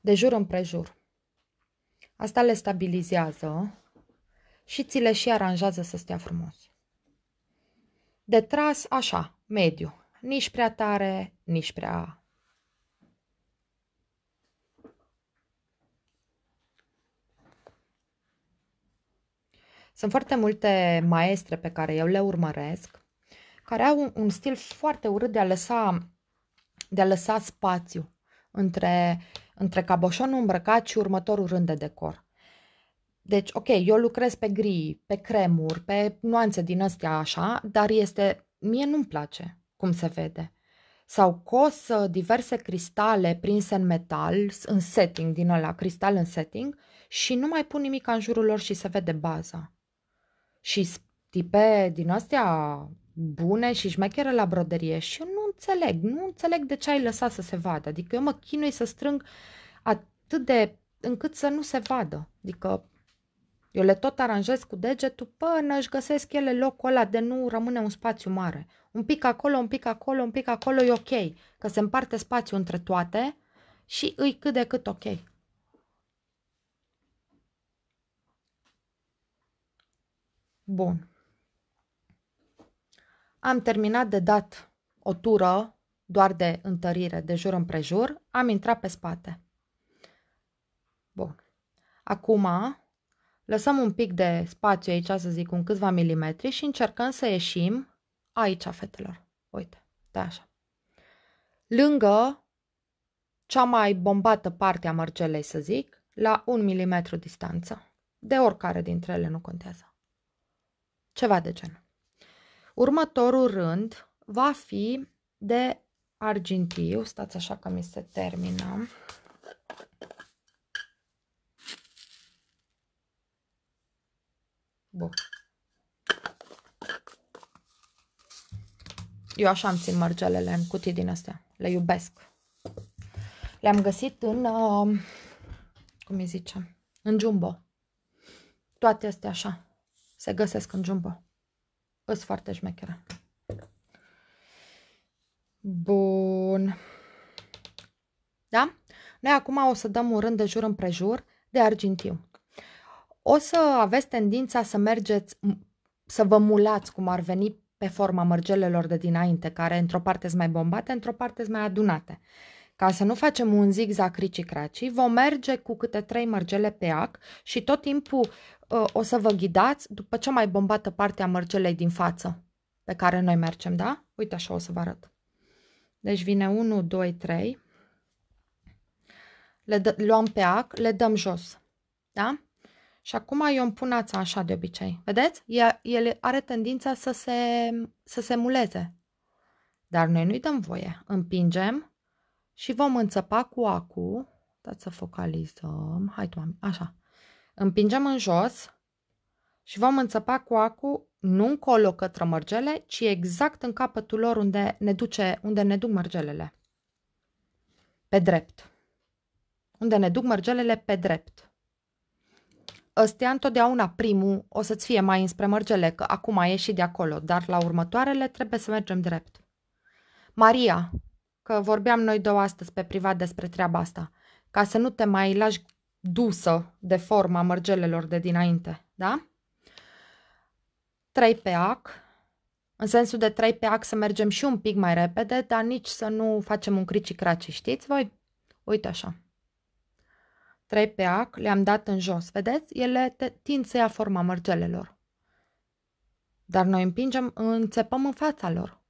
De jur împrejur. Asta le stabilizează și ți le și aranjează să stea frumos. De tras așa, mediu. Nici prea tare, nici prea Sunt foarte multe maestre pe care eu le urmăresc, care au un, un stil foarte urât de a lăsa, de a lăsa spațiu între, între caboșonul îmbrăcat și următorul rând de decor. Deci, ok, eu lucrez pe gri, pe cremuri, pe nuanțe din astea așa, dar este, mie nu-mi place cum se vede. Sau cos uh, diverse cristale prinse în metal, în setting din ăla, cristal în setting, și nu mai pun nimic în jurul lor și se vede baza și tipe din astea bune și șmechere la broderie și eu nu înțeleg, nu înțeleg de ce ai lăsat să se vadă. Adică eu mă chinui să strâng atât de încât să nu se vadă. Adică eu le tot aranjez cu degetul până își găsesc ele locul ăla de nu rămâne un spațiu mare. Un pic acolo, un pic acolo, un pic acolo e ok, că se împarte spațiu între toate și îi cât de cât ok. Bun. Am terminat de dat o tură doar de întărire de jur împrejur, am intrat pe spate. Bun. Acum lăsăm un pic de spațiu aici, să zic, un câțiva milimetri și încercăm să ieșim aici, fetelor. Uite, da așa. Lângă cea mai bombată parte a mărgelei, să zic, la un milimetru distanță. De oricare dintre ele nu contează. Ceva de genul. Următorul rând va fi de argintiu. Stați așa că mi se termină. Bun. Eu așa am țin mărgelele în cutii din astea. Le iubesc. Le-am găsit în, uh, cum îi zice, în jumbo. Toate astea așa se găsesc în jumbo. Îs foarte șmecheră. Bun. Da? Noi acum o să dăm un rând de jur împrejur de argintiu. O să aveți tendința să mergeți, să vă mulați cum ar veni pe forma mărgelelor de dinainte, care într-o parte sunt mai bombate, într-o parte sunt mai adunate. Ca să nu facem un zigzag crici-craci, vom merge cu câte trei mărgele pe ac și tot timpul Ă, o să vă ghidați după cea mai bombată parte a mărgelei din față pe care noi mergem, da? Uite așa o să vă arăt. Deci vine 1, 2, 3. Le dă, luăm pe ac, le dăm jos. Da? Și acum eu îmi pun ața așa de obicei. Vedeți? El, el are tendința să se, să se muleze. Dar noi nu-i dăm voie. Împingem și vom înțăpa cu acu. Dați să focalizăm. Hai, doamne, așa. Împingem în jos și vom înțăpa coacul nu încolo către mărgele, ci exact în capătul lor unde ne, duce, unde ne duc mărgelele. Pe drept. Unde ne duc mărgelele pe drept. Ăstea întotdeauna primul o să-ți fie mai înspre mărgele, că acum a ieșit de acolo, dar la următoarele trebuie să mergem drept. Maria, că vorbeam noi două astăzi pe privat despre treaba asta, ca să nu te mai lași dusă de forma mărgelelor de dinainte, da? 3 pe ac, în sensul de 3 pe ac să mergem și un pic mai repede, dar nici să nu facem un crici craci, știți voi? Uite așa. 3 pe ac le-am dat în jos, vedeți? Ele tind să ia forma mărgelelor. Dar noi împingem, înțepăm în fața lor.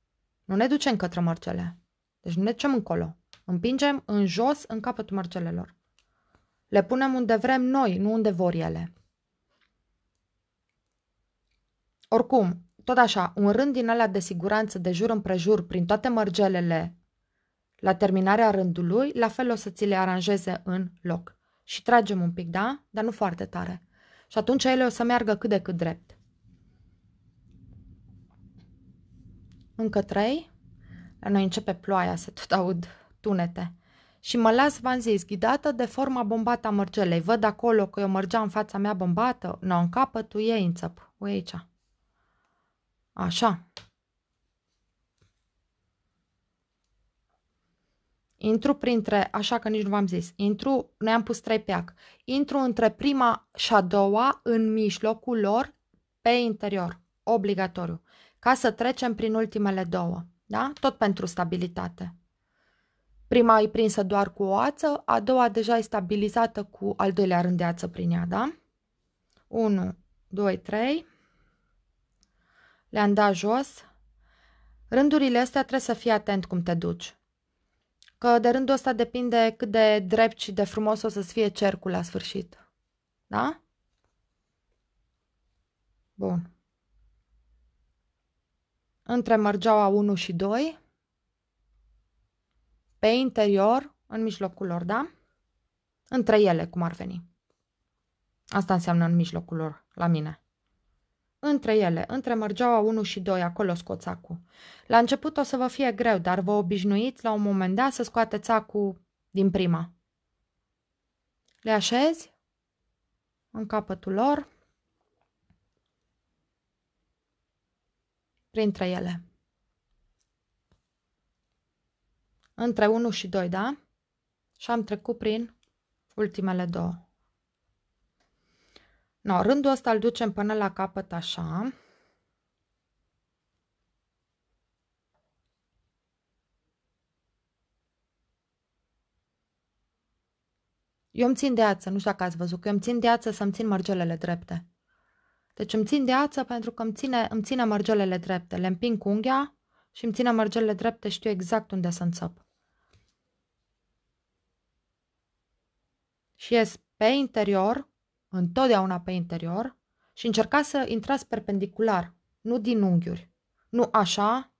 Nu ne ducem către mărgele. Deci nu ne ducem încolo. Împingem în jos, în capătul mărgelelor. Le punem unde vrem noi, nu unde vor ele. Oricum, tot așa, un rând din alea de siguranță de jur împrejur prin toate mărgelele la terminarea rândului, la fel o să ți le aranjeze în loc. Și tragem un pic, da? Dar nu foarte tare. Și atunci ele o să meargă cât de cât drept. Încă trei. La noi începe ploaia, se tot aud tunete și mă las, v-am zis, ghidată de forma bombată a mărgelei. Văd acolo că eu mărgea în fața mea bombată, nu în capătul ei țăp. Ui aici. Așa. Intru printre, așa că nici nu v-am zis, intru, noi am pus trei peac, intru între prima și a doua în mijlocul lor pe interior, obligatoriu, ca să trecem prin ultimele două, da? Tot pentru stabilitate. Prima e prinsă doar cu o ață, a doua deja e stabilizată cu al doilea rând de ață prin ea, da? 1, 2, 3. Le-am dat jos. Rândurile astea trebuie să fii atent cum te duci. Că de rândul ăsta depinde cât de drept și de frumos o să-ți fie cercul la sfârșit. Da? Bun. Între mărgeaua 1 și 2 pe interior, în mijlocul lor, da? Între ele, cum ar veni. Asta înseamnă în mijlocul lor, la mine. Între ele, între mărgeaua 1 și 2, acolo scoți acul. La început o să vă fie greu, dar vă obișnuiți la un moment dat să scoateți acul din prima. Le așezi în capătul lor, printre ele. între 1 și 2, da? Și am trecut prin ultimele două. No, rândul ăsta îl ducem până la capăt așa. Eu îmi țin de ață, nu știu dacă ați văzut, că eu îmi țin de ață să-mi țin mărgelele drepte. Deci îmi țin de ață pentru că îmi ține, îmi ține mărgelele drepte. Le împing cu unghia și îmi ține mărgelele drepte, știu exact unde să înțăp. și ies pe interior, întotdeauna pe interior, și încerca să intrați perpendicular, nu din unghiuri. Nu așa,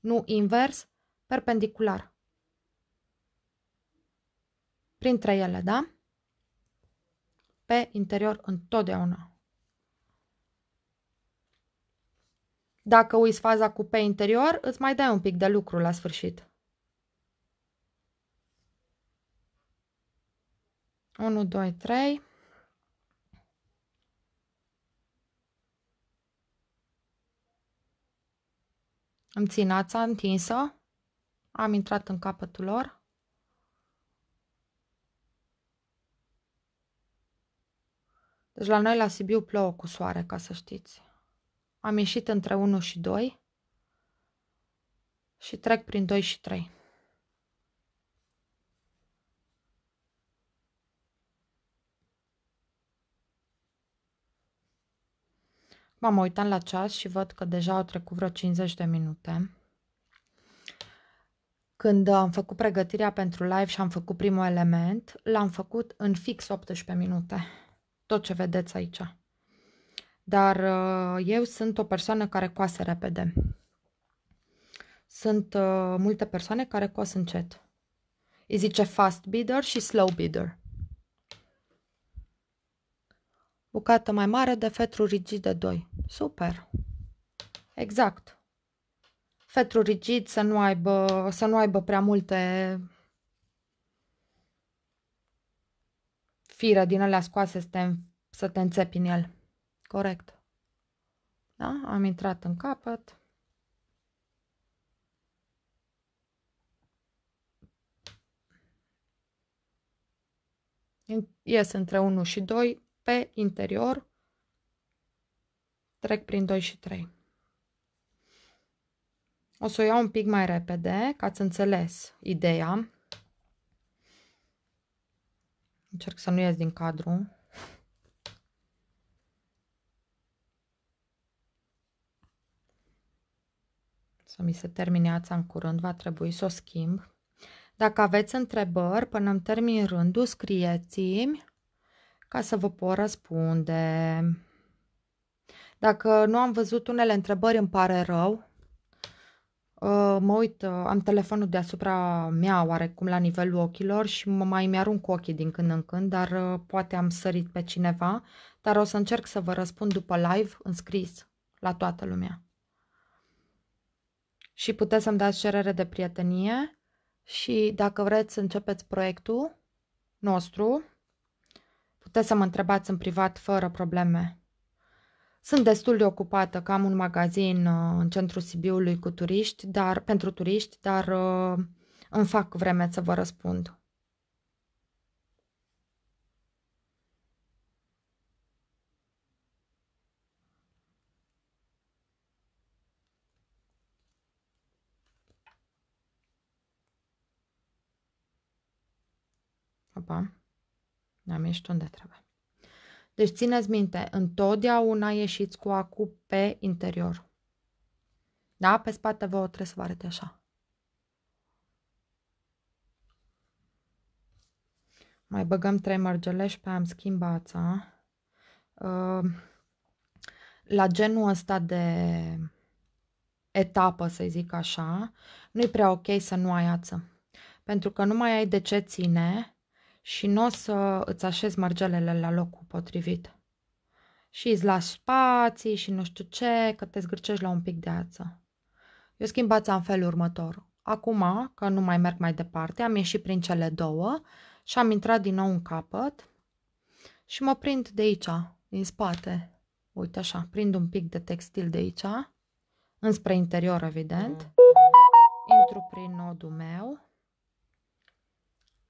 nu invers, perpendicular. Printre ele, da? Pe interior întotdeauna. Dacă uiți faza cu pe interior, îți mai dai un pic de lucru la sfârșit. 1, 2, 3. Îmi țin ața întinsă. Am intrat în capătul lor. Deci la noi la Sibiu plouă cu soare, ca să știți. Am ieșit între 1 și 2 și trec prin 2 și 3. M-am uitat la ceas și văd că deja au trecut vreo 50 de minute. Când uh, am făcut pregătirea pentru live și am făcut primul element, l-am făcut în fix 18 minute. Tot ce vedeți aici. Dar uh, eu sunt o persoană care coase repede. Sunt uh, multe persoane care cos încet. Îi zice fast bidder și slow bidder. Bucată mai mare de fetru rigid de 2. Super! Exact. Fetru rigid să nu aibă, să nu aibă prea multe fire din alea scoase să te, să te înțepi în el. Corect. Da? Am intrat în capăt. Ies între 1 și 2, pe interior, trec prin 2 și 3. O să o iau un pic mai repede, ca să înțeles ideea. Încerc să nu ies din cadru. Să mi se termine ața în curând, va trebui să o schimb. Dacă aveți întrebări, până îmi termin rândul, scrieți-mi ca să vă pot răspunde. Dacă nu am văzut unele întrebări, îmi pare rău. Uh, mă uit, uh, am telefonul deasupra mea oarecum la nivelul ochilor și mă mai mi-arunc ochii din când în când, dar uh, poate am sărit pe cineva, dar o să încerc să vă răspund după live în scris la toată lumea. Și puteți să-mi dați cerere de prietenie și dacă vreți să începeți proiectul nostru, Puteți să mă întrebați în privat fără probleme. Sunt destul de ocupată, că am un magazin uh, în centrul Sibiului cu turiști, dar, pentru turiști, dar uh, îmi fac vreme să vă răspund. Opa. Am ieșit unde trebuie. Deci țineți minte, întotdeauna ieșiți cu acu pe interior. Da? Pe spate vă trebuie să vă arate așa. Mai băgăm trei mărgeleși pe am schimbat. Ă, la genul ăsta de etapă, să zic așa, nu-i prea ok să nu ai ață. Pentru că nu mai ai de ce ține și nu o să îți așezi margelele la locul potrivit. Și îți lași spații și nu știu ce, că te zgârcești la un pic de ață. Eu schimb ața în felul următor. Acum, că nu mai merg mai departe, am ieșit prin cele două și am intrat din nou în capăt și mă prind de aici, din spate. Uite așa, prind un pic de textil de aici, înspre interior, evident. Intru prin nodul meu.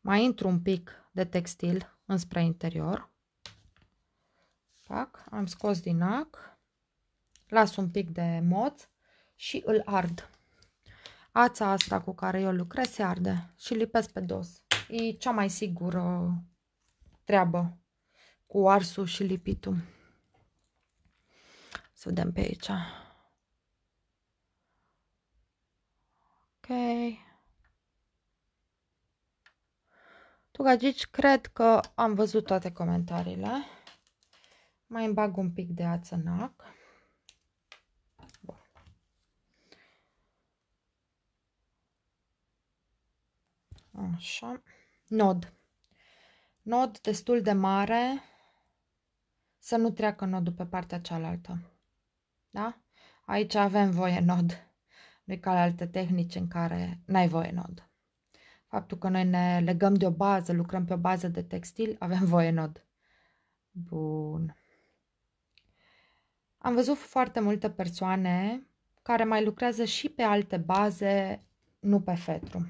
Mai intru un pic de textil înspre interior. Fac, am scos din ac, las un pic de moț și îl ard. Ața asta cu care eu lucrez se arde și lipesc pe dos. E cea mai sigură treabă cu arsul și lipitul. Să vedem pe aici. Okay. Tugagici, cred că am văzut toate comentariile. Mai îmi bag un pic de ațănac. Așa. Nod. Nod destul de mare. Să nu treacă nodul pe partea cealaltă. Da? Aici avem voie nod. Nu ca alte tehnici în care n-ai voie nod. Faptul că noi ne legăm de o bază, lucrăm pe o bază de textil, avem voie nod. Bun. Am văzut foarte multe persoane care mai lucrează și pe alte baze, nu pe fetru.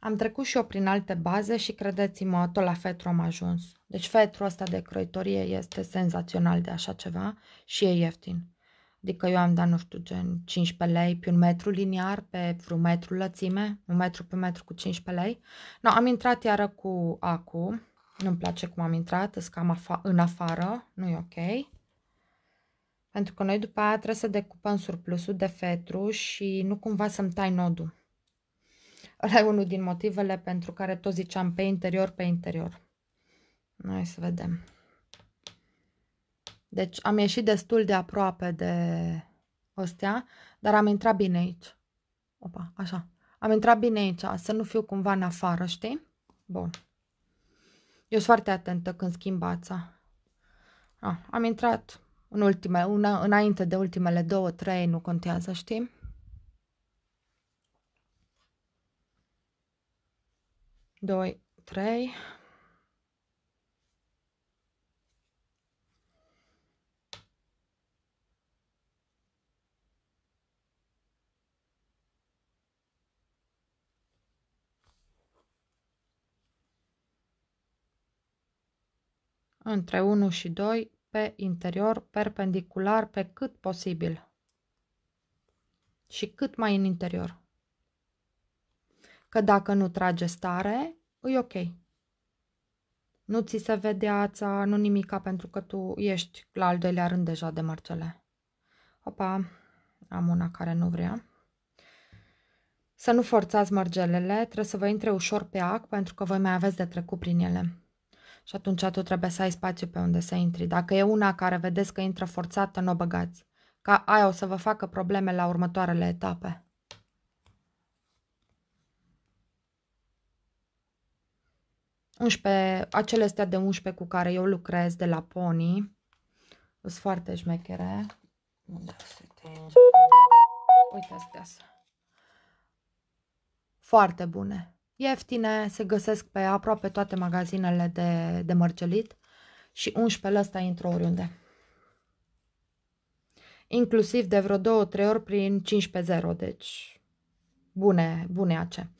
Am trecut și eu prin alte baze și credeți-mă, tot la fetru am ajuns. Deci fetru ăsta de croitorie este senzațional de așa ceva și e ieftin. Adică eu am dat, nu știu, gen 15 lei pe un metru liniar, pe vreun metru lățime, un metru pe metru cu 15 lei. No, am intrat iară cu acu. Nu-mi place cum am intrat, sunt cam afa în afară, nu e ok. Pentru că noi după aia trebuie să decupăm surplusul de fetru și nu cumva să-mi tai nodul. Ăla e unul din motivele pentru care tot ziceam pe interior, pe interior. Noi să vedem. Deci am ieșit destul de aproape de ăstea, dar am intrat bine aici. Opa, așa. Am intrat bine aici, să nu fiu cumva în afară, știi? Bun. Eu sunt foarte atentă când schimb ața. Ah, am intrat în ultime, una, înainte de ultimele două, trei, nu contează, știi? Doi, trei, între 1 și 2 pe interior perpendicular pe cât posibil și cât mai în interior. Că dacă nu trage stare, e ok. Nu ți se vede ața, nu nimica, pentru că tu ești la al doilea rând deja de mărcele. Opa, am una care nu vrea. Să nu forțați mărgelele, trebuie să vă intre ușor pe ac, pentru că voi mai aveți de trecut prin ele și atunci tu trebuie să ai spațiu pe unde să intri. Dacă e una care vedeți că intră forțată, nu o băgați. Ca aia o să vă facă probleme la următoarele etape. acele astea de 11 cu care eu lucrez de la Pony sunt foarte șmechere. Uite astea Foarte bune ieftine, se găsesc pe aproape toate magazinele de, de mărcelit și 11 ăsta intră oriunde. Inclusiv de vreo 2-3 ori prin 15-0, deci bune, bune ace.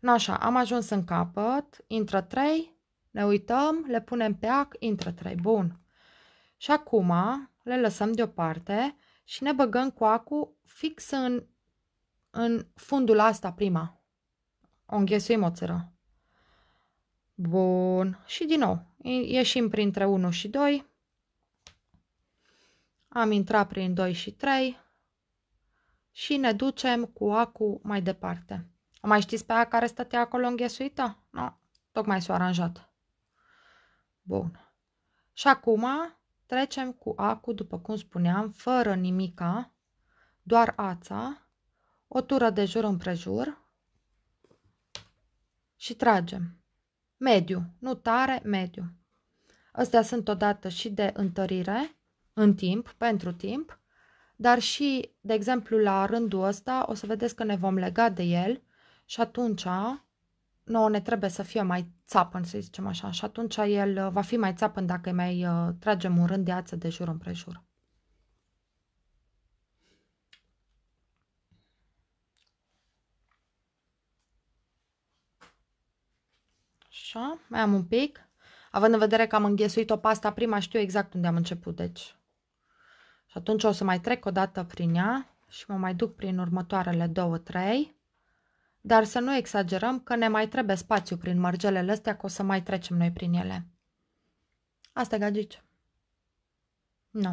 No, așa, am ajuns în capăt, intră 3, ne uităm, le punem pe ac, intră 3, bun. Și acum le lăsăm deoparte și ne băgăm cu acul fix în, în fundul asta prima, o înghesuim o țără. Bun. Și din nou, ieșim printre 1 și 2. Am intrat prin 2 și 3 și ne ducem cu acu mai departe. O mai știți pe aia care stătea acolo înghesuită? Nu, no, tocmai s-a aranjat. Bun. Și acum trecem cu acu, după cum spuneam, fără nimica, doar ața, o tură de jur împrejur și tragem. Mediu, nu tare, mediu. Astea sunt odată și de întărire în timp, pentru timp, dar și, de exemplu, la rândul ăsta o să vedeți că ne vom lega de el și atunci nouă ne trebuie să fie mai țapăn, să zicem așa, și atunci el uh, va fi mai țapăn dacă îi mai uh, tragem un rând de ață de jur împrejur. Așa, mai am un pic. Având în vedere că am înghesuit-o pasta prima, știu exact unde am început, deci. Și atunci o să mai trec o dată prin ea și mă mai duc prin următoarele două, trei. Dar să nu exagerăm că ne mai trebuie spațiu prin mărgelele astea, că o să mai trecem noi prin ele. Asta gagici. Nu. No.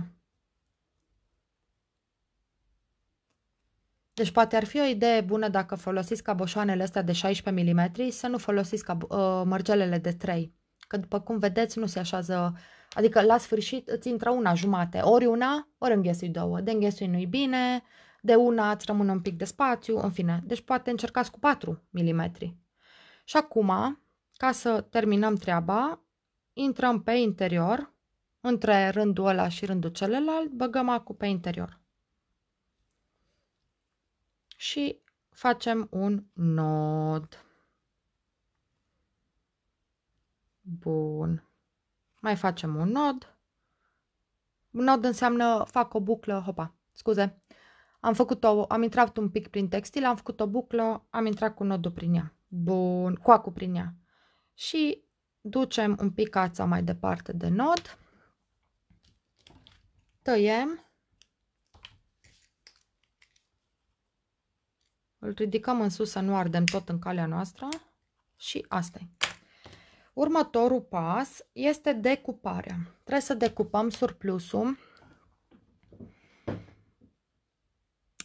Deci poate ar fi o idee bună dacă folosiți caboșoanele astea de 16 mm să nu folosiți cab- uh, ă, mărgelele de 3. Că după cum vedeți nu se așează, adică la sfârșit îți intră una jumate, ori una, ori înghesui două. De înghesui nu-i bine, de una îți rămâne un pic de spațiu, în fine. Deci poate încercați cu 4 mm. Și acum, ca să terminăm treaba, intrăm pe interior, între rândul ăla și rândul celălalt, băgăm acul pe interior și facem un nod. Bun. Mai facem un nod. Un nod înseamnă fac o buclă, hopa, scuze. Am făcut o, am intrat un pic prin textil, am făcut o buclă, am intrat cu nodul prin ea. Bun, coacul prin ea. Și ducem un pic ața mai departe de nod. Tăiem Îl ridicăm în sus să nu ardem tot în calea noastră și asta -i. Următorul pas este decuparea. Trebuie să decupăm surplusul.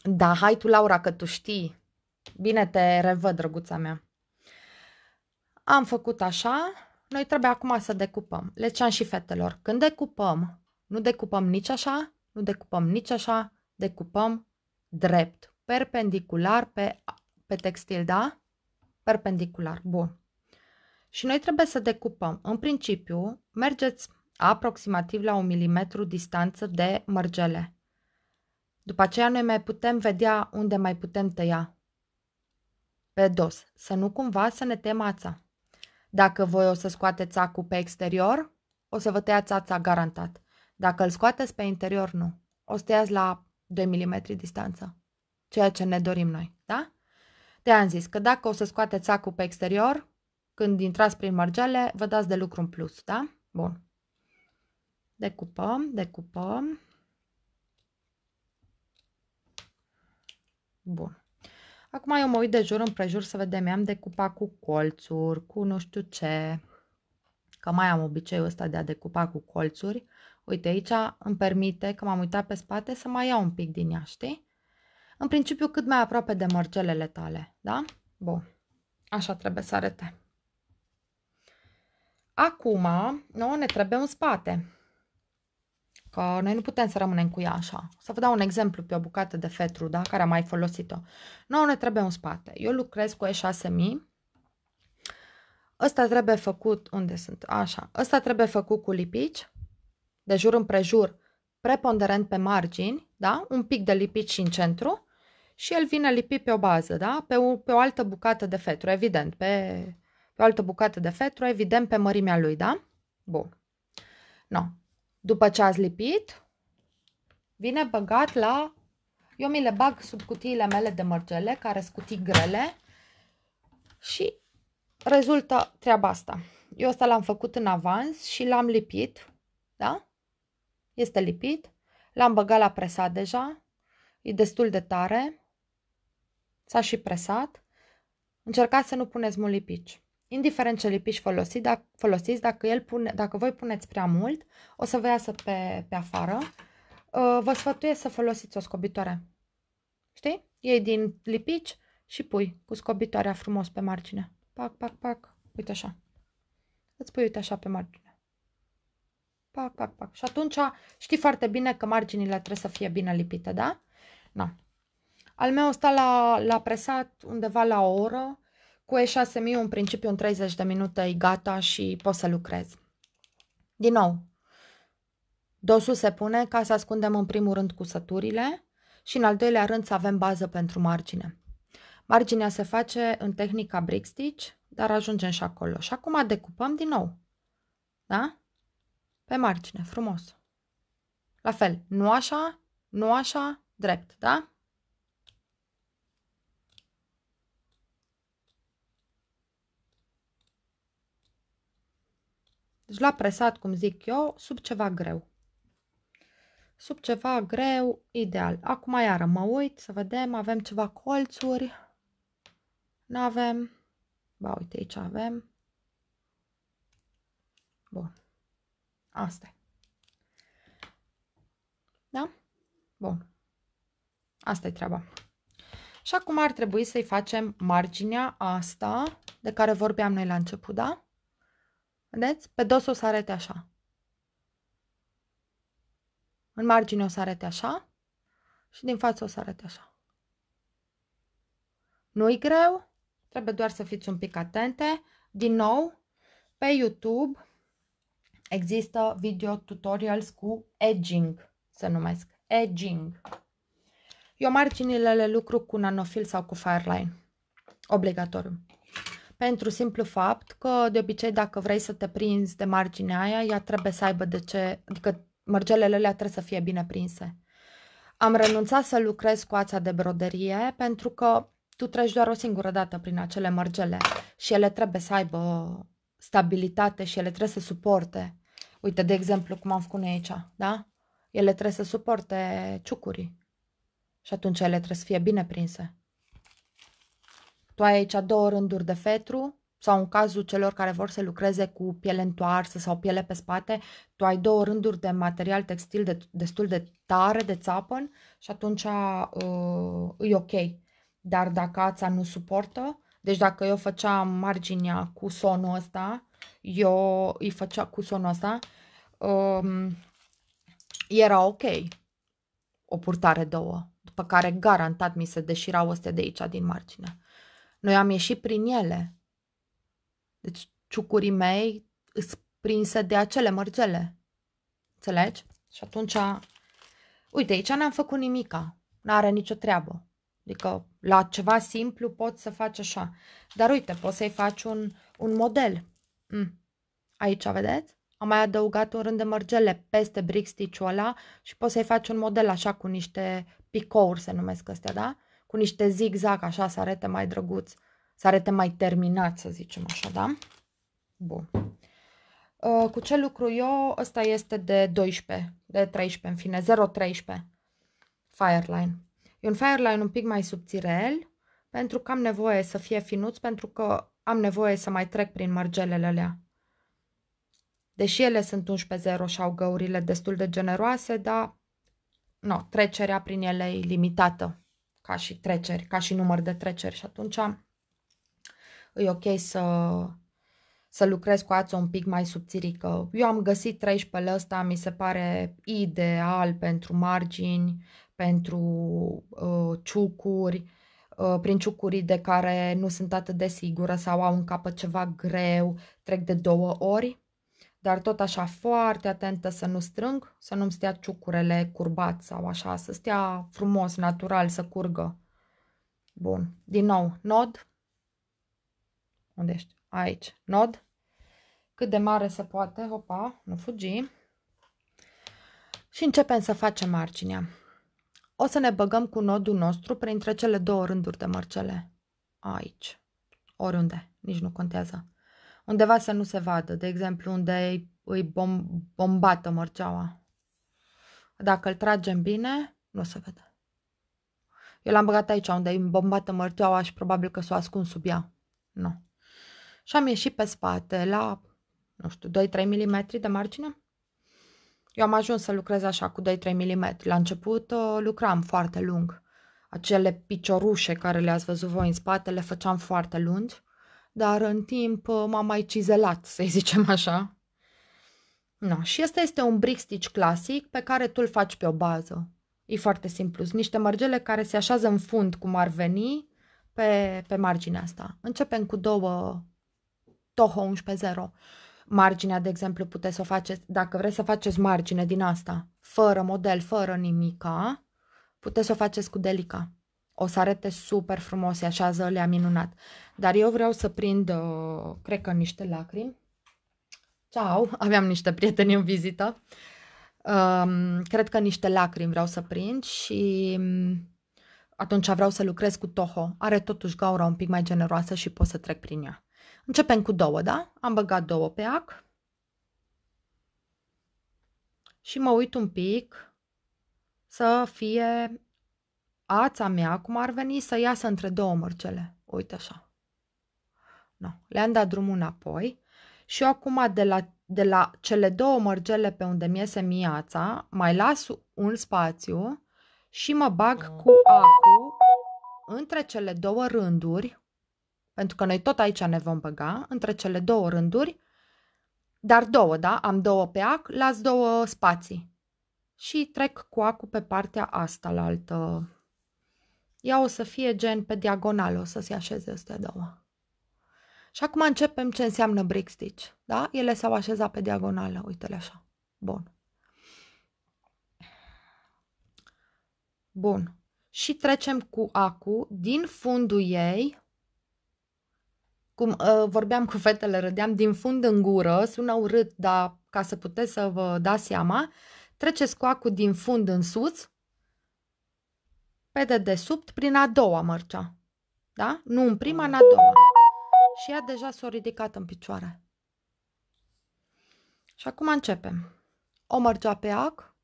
Da, hai tu, Laura, că tu știi. Bine te revăd, drăguța mea. Am făcut așa. Noi trebuie acum să decupăm. Le ceam și fetelor. Când decupăm, nu decupăm nici așa, nu decupăm nici așa, decupăm drept perpendicular pe, pe textil, da? Perpendicular, bun. Și noi trebuie să decupăm. În principiu, mergeți aproximativ la un milimetru distanță de mărgele. După aceea noi mai putem vedea unde mai putem tăia pe dos, să nu cumva să ne tem ața. Dacă voi o să scoateți acul pe exterior, o să vă tăiați ața garantat. Dacă îl scoateți pe interior, nu. O să tăiați la 2 mm distanță ceea ce ne dorim noi, da? De am zis că dacă o să scoateți sacul pe exterior, când intrați prin margele, vă dați de lucru în plus, da? Bun. Decupăm, decupăm. Bun. Acum eu mă uit de jur împrejur să vedem, am decupat cu colțuri, cu nu știu ce, că mai am obiceiul ăsta de a decupa cu colțuri. Uite, aici îmi permite, că m-am uitat pe spate, să mai iau un pic din ea, știi? în principiu cât mai aproape de mărgelele tale, da? Bun, așa trebuie să arate. Acum, nouă ne trebuie un spate, că noi nu putem să rămânem cu ea așa. să vă dau un exemplu pe o bucată de fetru, da, care am mai folosit-o. Nouă ne trebuie un spate. Eu lucrez cu E6000, Ăsta trebuie făcut, unde sunt? Așa, ăsta trebuie făcut cu lipici, de jur împrejur, preponderent pe margini, da? un pic de lipici și în centru și el vine lipit pe o bază, da? Pe o, pe o altă bucată de fetru, evident, pe, pe o altă bucată de fetru, evident, pe mărimea lui, da? Bun. No. După ce ați lipit, vine băgat la... Eu mi le bag sub cutiile mele de mărgele, care sunt cutii grele și rezultă treaba asta. Eu asta l-am făcut în avans și l-am lipit, da? Este lipit. L-am băgat la presat deja, e destul de tare. S-a și presat. Încercați să nu puneți mult lipici. Indiferent ce lipici folosi, dacă, folosiți, dacă, el pune, dacă voi puneți prea mult, o să vă iasă pe, pe afară. Uh, vă sfătuiesc să folosiți o scobitoare. Știi? Ei din lipici și pui cu scobitoarea frumos pe margine. Pac, pac, pac. Uite așa. Îți pui uite așa pe margine. Pac, pac, pac. Și atunci știi foarte bine că marginile trebuie să fie bine lipite, da? Da. Al meu sta la, la presat undeva la o oră, cu E6000 în principiu în 30 de minute e gata și pot să lucrez. Din nou, dosul se pune ca să ascundem în primul rând cusăturile și în al doilea rând să avem bază pentru margine. Marginea se face în tehnica brick stitch, dar ajungem și acolo. Și acum decupăm din nou. Da? Pe margine, frumos. La fel, nu așa, nu așa, drept, da? Deci l-a presat, cum zic eu, sub ceva greu. Sub ceva greu, ideal. Acum iară mă uit să vedem, avem ceva colțuri. N-avem. Ba, uite, aici avem. Bun. Asta Da? Bun. asta e treaba. Și acum ar trebui să-i facem marginea asta de care vorbeam noi la început, da? Vedeți? Pe dos o să arate așa. În margine o să arate așa și din față o să arate așa. Nu-i greu, trebuie doar să fiți un pic atente. Din nou, pe YouTube există video tutorials cu edging, se numesc, edging. Eu marginile le lucru cu nanofil sau cu fireline, obligatoriu pentru simplu fapt că de obicei dacă vrei să te prinzi de marginea aia, ea trebuie să aibă de ce, adică mărgelele alea trebuie să fie bine prinse. Am renunțat să lucrez cu ața de broderie pentru că tu treci doar o singură dată prin acele mărgele și ele trebuie să aibă stabilitate și ele trebuie să suporte. Uite, de exemplu, cum am făcut noi aici, da? Ele trebuie să suporte ciucurii și atunci ele trebuie să fie bine prinse. Tu ai aici două rânduri de fetru, sau în cazul celor care vor să lucreze cu piele întoarsă sau piele pe spate, tu ai două rânduri de material textil de, destul de tare, de țapăn și atunci uh, e ok. Dar dacă ața nu suportă, deci dacă eu făceam marginea cu sonul ăsta, eu îi făcea cu sonul ăsta, um, era ok o purtare două, după care garantat mi se deșirau astea de aici din margine. Noi am ieșit prin ele. Deci ciucurii mei îs prinse de acele mărgele. Înțelegi? Și atunci, uite, aici n-am făcut nimica. N-are nicio treabă. Adică la ceva simplu poți să faci așa. Dar uite, poți să-i faci un, un model. Mm. Aici, vedeți? Am mai adăugat un rând de mărgele peste brick stitch-ul ăla și poți să-i faci un model așa cu niște picouri, se numesc astea, da? cu niște zigzag, așa, să arate mai drăguț, să arate mai terminat, să zicem așa, da? Bun. Uh, cu ce lucru eu? Ăsta este de 12, de 13, în fine, 013 Fireline. E un Fireline un pic mai subțirel, pentru că am nevoie să fie finuț, pentru că am nevoie să mai trec prin margelele alea. Deși ele sunt 11.0 și au găurile destul de generoase, dar no, trecerea prin ele e limitată ca și treceri, ca și număr de treceri și atunci e ok să, să lucrez cu ața un pic mai subțirică. Eu am găsit 13 ăsta, mi se pare ideal pentru margini, pentru uh, ciucuri, uh, prin ciucurii de care nu sunt atât de sigură sau au în capăt ceva greu, trec de două ori dar tot așa foarte atentă să nu strâng, să nu-mi stea ciucurele curbat sau așa, să stea frumos, natural, să curgă. Bun, din nou, nod. Unde ești? Aici, nod. Cât de mare se poate, hopa, nu fugi. Și începem să facem marginea. O să ne băgăm cu nodul nostru printre cele două rânduri de mărcele. Aici, oriunde, nici nu contează undeva să nu se vadă, de exemplu unde îi bom bombată mărgeaua. Dacă îl tragem bine, nu se vede. Eu l-am băgat aici unde e bombată mărgeaua și probabil că s-o ascund sub ea. Nu. Și am ieșit pe spate la, nu știu, 2-3 mm de margine. Eu am ajuns să lucrez așa cu 2-3 mm. La început uh, lucram foarte lung. Acele piciorușe care le-ați văzut voi în spate le făceam foarte lungi dar în timp uh, m-am mai cizelat, să zicem așa. No, și ăsta este un brick stitch clasic pe care tu îl faci pe o bază. E foarte simplu, sunt niște mărgele care se așează în fund cum ar veni pe, pe marginea asta. Începem cu două Toho 11.0. Marginea, de exemplu, puteți să o faceți, dacă vreți să faceți margine din asta, fără model, fără nimica, puteți să o faceți cu delica o să arate super frumos, e așa zălea minunat. Dar eu vreau să prind, uh, cred că niște lacrimi. Ceau, aveam niște prieteni în vizită. Um, cred că niște lacrimi vreau să prind și um, atunci vreau să lucrez cu Toho. Are totuși gaura un pic mai generoasă și pot să trec prin ea. Începem cu două, da? Am băgat două pe ac. Și mă uit un pic să fie ața mea, cum ar veni, să iasă între două mărcele. Uite așa. No. Le-am dat drumul înapoi și eu acum de la, de la cele două mărgele pe unde mi-iese miața, mai las un spațiu și mă bag cu acul între cele două rânduri, pentru că noi tot aici ne vom băga, între cele două rânduri, dar două, da? Am două pe ac, las două spații și trec cu acul pe partea asta la altă ea o să fie gen pe diagonală, o să se așeze astea două. Și acum începem ce înseamnă brick stitch, da? Ele s-au așezat pe diagonală, uite-le așa. Bun. Bun. Și trecem cu acu din fundul ei, cum uh, vorbeam cu fetele, rădeam din fund în gură, sună urât, dar ca să puteți să vă dați seama, treceți cu acu din fund în sus pe dedesubt prin a doua mărcea. Da? Nu în prima, în a doua. Și ea deja s-a ridicat în picioare. Și acum începem. O mărgea pe ac,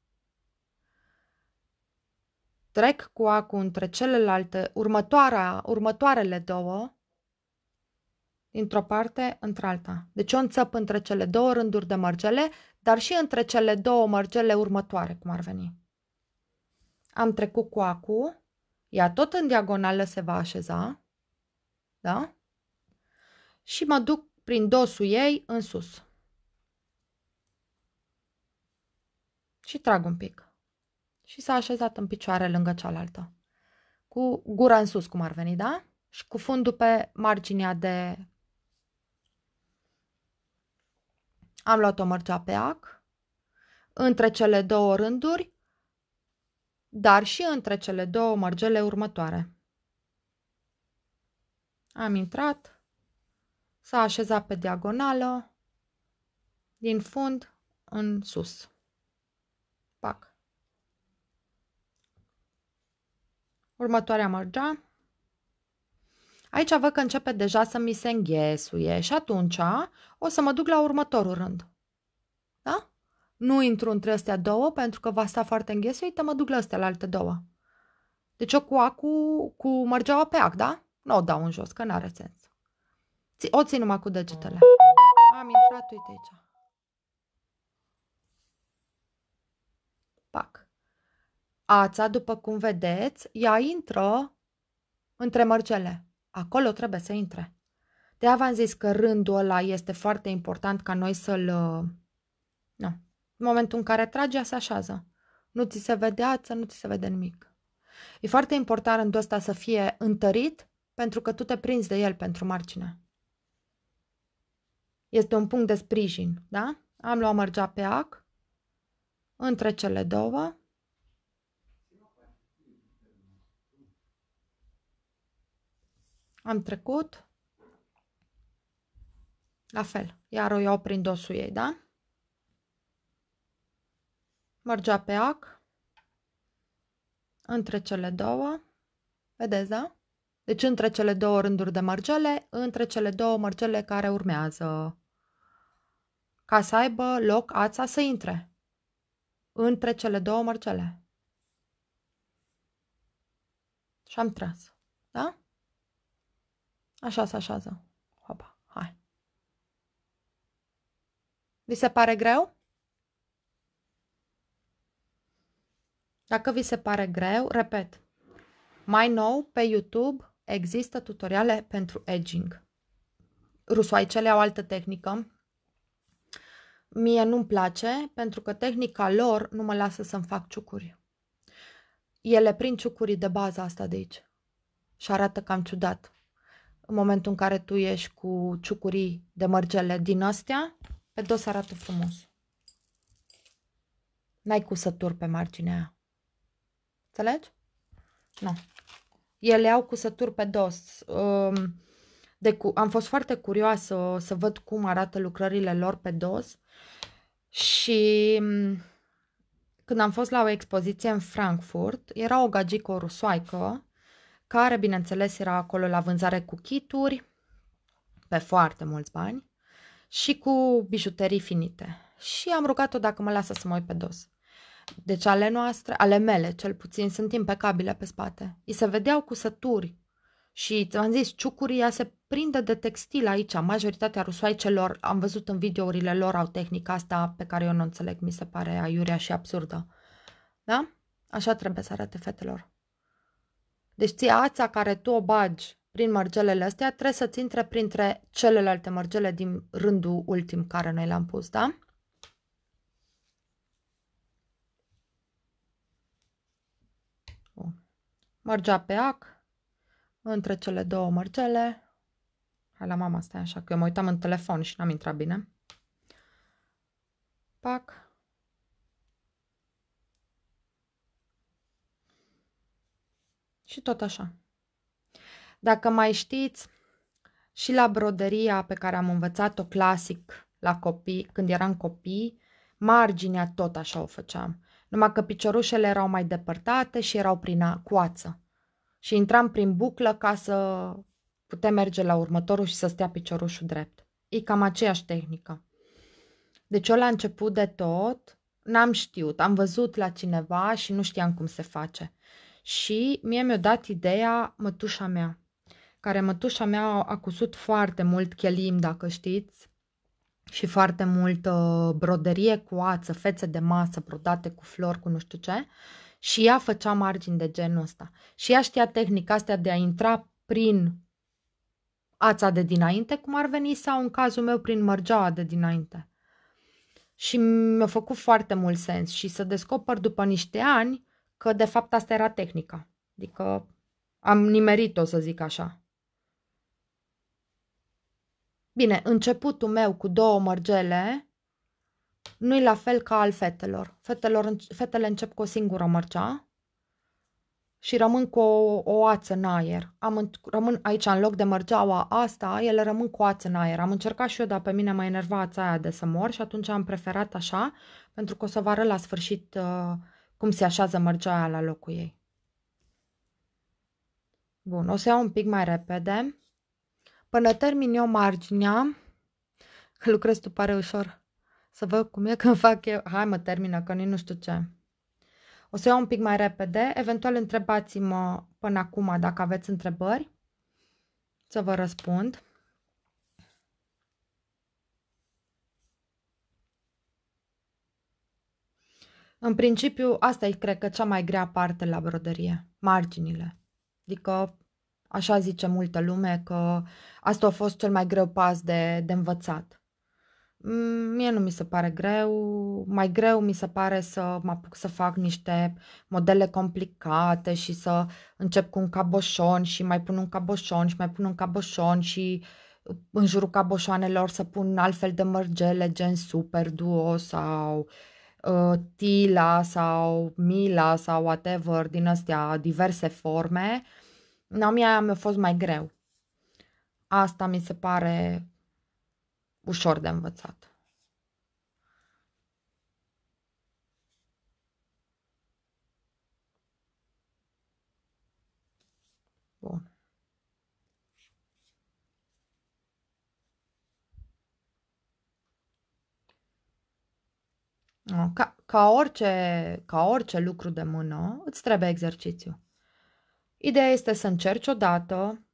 trec cu acul între celelalte, următoarea, următoarele două, dintr-o parte într-alta. Deci o înțăp între cele două rânduri de mărgele, dar și între cele două mărgele următoare, cum ar veni. Am trecut cu acul ea tot în diagonală se va așeza, da? Și mă duc prin dosul ei în sus. Și trag un pic. Și s-a așezat în picioare lângă cealaltă. Cu gura în sus, cum ar veni, da? Și cu fundul pe marginea de... Am luat o mărgea pe ac. Între cele două rânduri dar și între cele două mărgele următoare. Am intrat, s-a așezat pe diagonală, din fund în sus. Pac. Următoarea mărgea. Aici văd că începe deja să mi se înghesuie și atunci o să mă duc la următorul rând. Nu intru între astea două pentru că va sta foarte înghesuită, mă duc la astea la alte două. Deci o cu acu cu mărgeaua pe ac, da? Nu o dau în jos, că n-are sens. O țin numai cu degetele. Am intrat, uite aici. Pac. Ața, după cum vedeți, ea intră între mărgele. Acolo trebuie să intre. De v-am zis că rândul ăla este foarte important ca noi să-l... Uh, nu. În momentul în care trage, se așează. Nu ți se vede ață, nu ți se vede nimic. E foarte important rândul ăsta să fie întărit pentru că tu te prinzi de el pentru margine. Este un punct de sprijin, da? Am luat mărgea pe ac, între cele două, am trecut, la fel, iar o iau prin dosul ei, da? mărgea pe ac între cele două. Vedeți, da? Deci între cele două rânduri de mărgele, între cele două mărgele care urmează. Ca să aibă loc ața să intre. Între cele două mărgele. Și am tras. Da? Așa se așează. hai. Vi se pare greu? Dacă vi se pare greu, repet. Mai nou, pe YouTube există tutoriale pentru edging. Rusoaicele au altă tehnică. Mie nu-mi place pentru că tehnica lor nu mă lasă să-mi fac ciucuri. Ele prin ciucurii de bază asta de aici și arată cam ciudat. În momentul în care tu ieși cu ciucurii de mărgele din astea, pe dos arată frumos. N-ai cusături pe marginea aia. Înțelegi? Nu. Ele au cusături pe dos. Um, de cu... Am fost foarte curioasă să văd cum arată lucrările lor pe dos și um, când am fost la o expoziție în Frankfurt, era o gagică rusoaică, care, bineînțeles, era acolo la vânzare cu chituri, pe foarte mulți bani, și cu bijuterii finite. Și am rugat-o dacă mă lasă să mă uit pe dos. Deci ale noastre, ale mele cel puțin, sunt impecabile pe spate. I se vedeau cu sături. Și ți-am zis, ciucuria se prinde de textil aici. Majoritatea rusoaicelor, am văzut în videourile lor, au tehnica asta pe care eu nu înțeleg, mi se pare aiurea și absurdă. Da? Așa trebuie să arate fetelor. Deci ție ața care tu o bagi prin mărgelele astea trebuie să-ți intre printre celelalte mărgele din rândul ultim care noi le-am pus, da? Mărgea pe ac, între cele două mărgele. Hai la mama, stai așa, că eu mă uitam în telefon și n-am intrat bine. Pac. Și tot așa. Dacă mai știți, și la broderia pe care am învățat-o clasic la copii, când eram copii, marginea tot așa o făceam numai că piciorușele erau mai depărtate și erau prin coață. Și intram prin buclă ca să putem merge la următorul și să stea piciorușul drept. E cam aceeași tehnică. Deci eu la început de tot n-am știut, am văzut la cineva și nu știam cum se face. Și mie mi-a dat ideea mătușa mea, care mătușa mea a cusut foarte mult chelim, dacă știți, și foarte mult broderie cu ață, fețe de masă brodate cu flori, cu nu știu ce. Și ea făcea margini de genul ăsta. Și ea știa tehnica asta de a intra prin ața de dinainte, cum ar veni, sau în cazul meu prin mărgeaua de dinainte. Și mi-a făcut foarte mult sens și să descoper după niște ani că de fapt asta era tehnica. Adică am nimerit-o, să zic așa. Bine, începutul meu cu două mărgele nu e la fel ca al fetelor. fetelor. Fetele încep cu o singură mărgea și rămân cu o, o ață în aer. Am, rămân aici, în loc de mărgeaua asta, ele rămân cu ață în aer. Am încercat și eu, dar pe mine mai enerva ața aia de să mor și atunci am preferat așa, pentru că o să vă arăt la sfârșit uh, cum se așează aia la locul ei. Bun, o să iau un pic mai repede. Până termin eu marginea, că lucrez tu pare ușor, să văd cum e când fac eu. Hai mă, termină, că nu știu ce. O să iau un pic mai repede. Eventual întrebați-mă până acum dacă aveți întrebări. Să vă răspund. În principiu, asta e, cred că, cea mai grea parte la broderie. Marginile. Adică Așa zice multă lume că asta a fost cel mai greu pas de, de învățat. Mm, mie nu mi se pare greu, mai greu mi se pare să mă apuc să fac niște modele complicate și să încep cu un caboșon și mai pun un caboșon și mai pun un caboșon și în jurul caboșoanelor să pun altfel de mărgele gen super duo sau uh, tila sau mila sau whatever din astea diverse forme uh, Naomia mi-a fost mai greu. Asta mi se pare ușor de învățat. Bun. Ca, ca, orice, ca orice lucru de mână, îți trebuie exercițiu. Ideea este să încerci odată,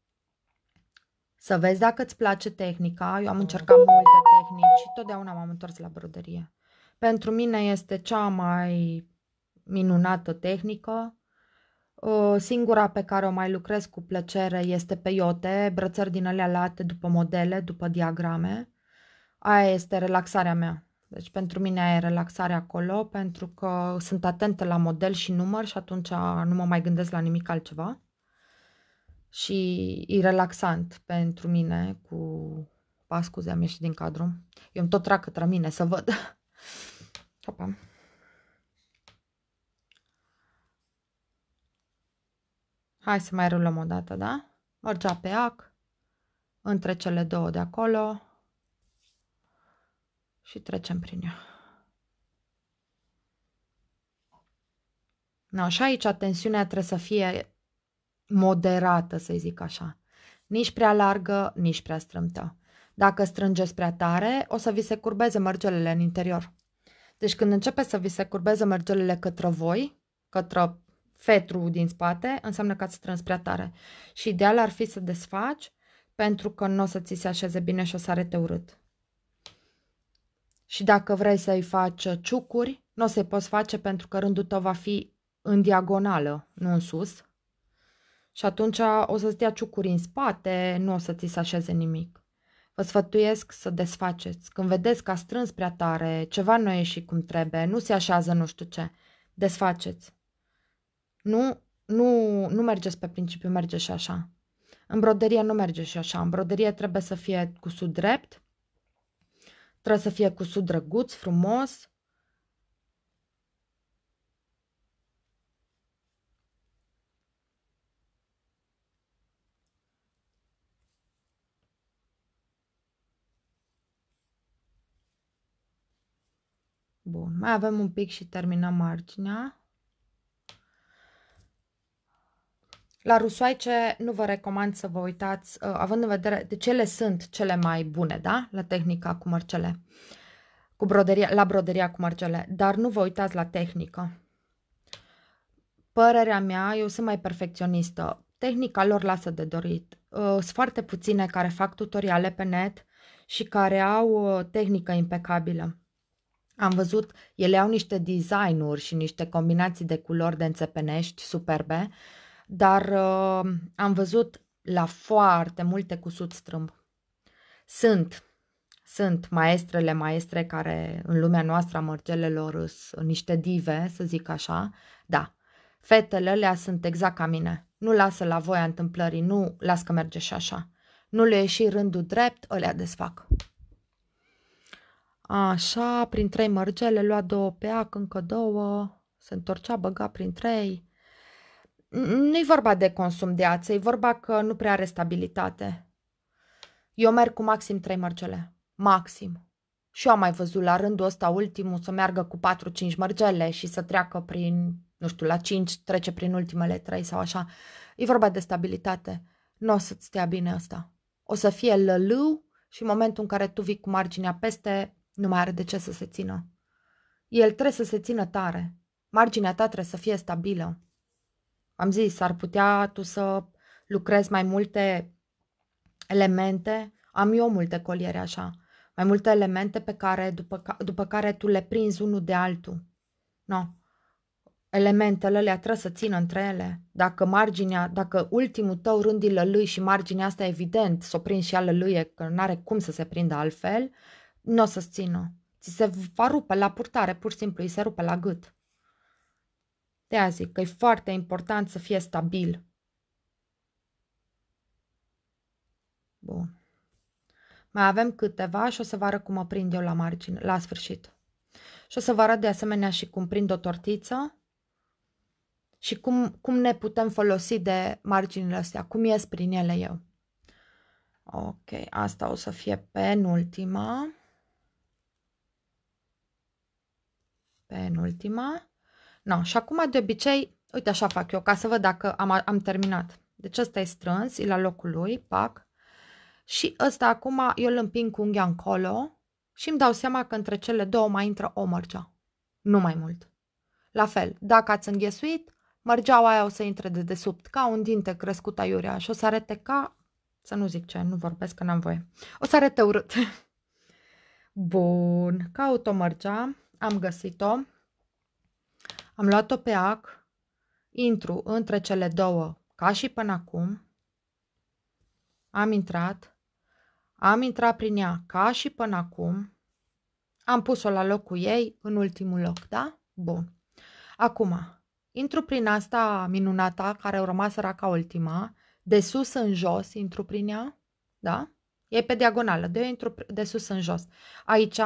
să vezi dacă îți place tehnica. Eu am încercat multe tehnici și totdeauna m-am întors la broderie. Pentru mine este cea mai minunată tehnică. Singura pe care o mai lucrez cu plăcere este pe iote, brățări din alea late după modele, după diagrame. Aia este relaxarea mea. Deci pentru mine e relaxare acolo pentru că sunt atentă la model și număr și atunci nu mă mai gândesc la nimic altceva. Și e relaxant pentru mine cu... Pa, scuze, am ieșit din cadru. Eu îmi tot trag către mine să văd. Hopa. Hai să mai rulăm o dată, da? Mergea pe ac, între cele două de acolo, și trecem prin ea. No, și aici tensiunea trebuie să fie moderată, să zic așa. Nici prea largă, nici prea strâmtă. Dacă strângeți prea tare, o să vi se curbeze mărgelele în interior. Deci când începe să vi se curbeze mărgelele către voi, către fetru din spate, înseamnă că ați strâns prea tare. Și ideal ar fi să desfaci pentru că nu o să ți se așeze bine și o să arete urât și dacă vrei să-i faci ciucuri, nu o să-i poți face pentru că rândul tău va fi în diagonală, nu în sus. Și atunci o să-ți dea ciucuri în spate, nu o să ți se așeze nimic. Vă sfătuiesc să desfaceți. Când vedeți că a strâns prea tare, ceva nu și cum trebuie, nu se așează nu știu ce, desfaceți. Nu, nu, nu mergeți pe principiu, merge și așa. În broderie nu merge și așa. În broderie trebuie să fie sud drept, Trebuie să fie cusut drăguț, frumos. Bun, mai avem un pic și terminăm marginea. La rusoaice nu vă recomand să vă uitați, uh, având în vedere de cele sunt cele mai bune, da? La tehnica cu mărcele, cu broderia, la broderia cu mărcele, dar nu vă uitați la tehnică. Părerea mea, eu sunt mai perfecționistă, tehnica lor lasă de dorit. Uh, sunt foarte puține care fac tutoriale pe net și care au uh, tehnică impecabilă. Am văzut, ele au niște designuri și niște combinații de culori de înțepenești superbe, uh, dar uh, am văzut la foarte multe cusut strâmb. Sunt, sunt maestrele maestre care în lumea noastră a mărgelelor sunt niște dive, să zic așa, da. Fetele alea sunt exact ca mine. Nu lasă la voia întâmplării, nu las că merge și așa. Nu le ieși rândul drept, le desfac. Așa, prin trei mărgele, lua două pe ac, încă două, se întorcea, băga prin trei, nu e vorba de consum de ață, e vorba că nu prea are stabilitate. Eu merg cu maxim trei mărgele. Maxim. Și eu am mai văzut la rândul ăsta ultimul să meargă cu 4-5 mărgele și să treacă prin, nu știu, la 5, trece prin ultimele 3 sau așa. E vorba de stabilitate. Nu o să-ți stea bine asta. O să fie lălâu și în momentul în care tu vii cu marginea peste, nu mai are de ce să se țină. El trebuie să se țină tare. Marginea ta trebuie să fie stabilă. Am zis, ar putea tu să lucrezi mai multe elemente. Am eu multe coliere așa. Mai multe elemente pe care, după, ca, după care tu le prinzi unul de altul. No. Elementele le trebuie să țină între ele. Dacă marginea, dacă ultimul tău rând lui și marginea asta, evident, s-o prind și lui, că nu are cum să se prindă altfel, nu o să-ți țină. Ți se va rupe la purtare, pur și simplu, îi se rupe la gât. De aia zic că e foarte important să fie stabil. Bun. Mai avem câteva și o să vă arăt cum mă prind eu la margine, la sfârșit. Și o să vă arăt de asemenea și cum prind o tortiță și cum, cum ne putem folosi de marginile astea, cum ies prin ele eu. Ok, asta o să fie penultima. Penultima. No, și acum de obicei, uite așa fac eu, ca să văd dacă am, am terminat. Deci ăsta e strâns, e la locul lui, pac. Și ăsta acum eu îl împing cu unghia încolo și îmi dau seama că între cele două mai intră o mărgea. Nu mai mult. La fel, dacă ați înghesuit, mărgeaua aia o să intre de desubt, ca un dinte crescut aiurea și o să arate ca... Să nu zic ce, nu vorbesc că n-am voie. O să arate urât. Bun, caut o mărgea, am găsit-o. Am luat-o pe ac, intru între cele două, ca și până acum. Am intrat, am intrat prin ea, ca și până acum. Am pus-o la locul ei, în ultimul loc, da? Bun. Acum, intru prin asta minunată, care a rămas ca ultima, de sus în jos, intru prin ea, da? E pe diagonală, de eu intru de sus în jos. Aici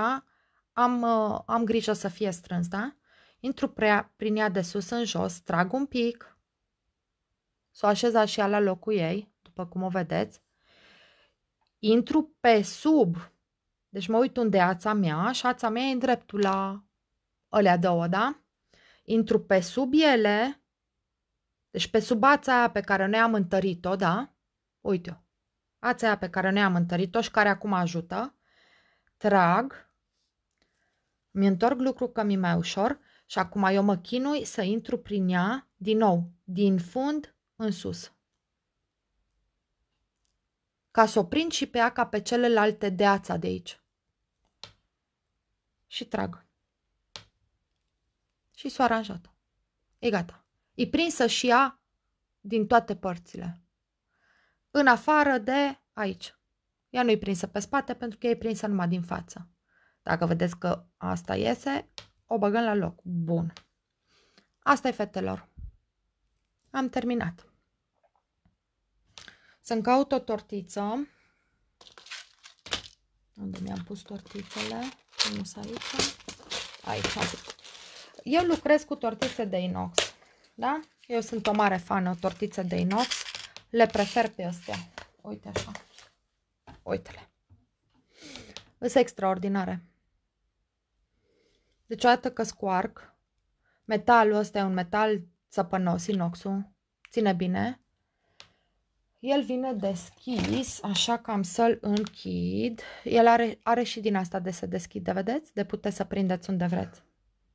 am, am grijă să fie strâns, da? Intru prea prin ea de sus în jos, trag un pic. S-o așeza și ea la locul ei, după cum o vedeți. Intru pe sub, deci mă uit unde e ața mea și ața mea e în dreptul la alea două, da? Intru pe sub ele, deci pe sub ața aia pe care noi am întărit-o, da? Uite-o. Ața aia pe care noi am întărit-o și care acum ajută. Trag. Mi-întorc lucru că mi mai ușor și acum eu mă chinui să intru prin ea din nou, din fund în sus. Ca să o prind și pe ea ca pe celelalte deața de aici. Și trag. Și s-o aranjat. E gata. E prinsă și ea din toate părțile. În afară de aici. Ea nu e prinsă pe spate pentru că e prinsă numai din față. Dacă vedeți că asta iese, o băgăm la loc. Bun. asta e fetelor. Am terminat. Să-mi caut o tortiță. Unde mi-am pus tortițele? Nu aici. Aici. Eu lucrez cu tortițe de inox. Da? Eu sunt o mare fană tortițe de inox. Le prefer pe astea. Uite așa. Uite-le. Sunt extraordinare. Deci odată că scoarc, metalul ăsta e un metal țăpănos, inoxul, ține bine. El vine deschis, așa că am să-l închid. El are, are și din asta de se deschide, vedeți? De puteți să prindeți unde vreți.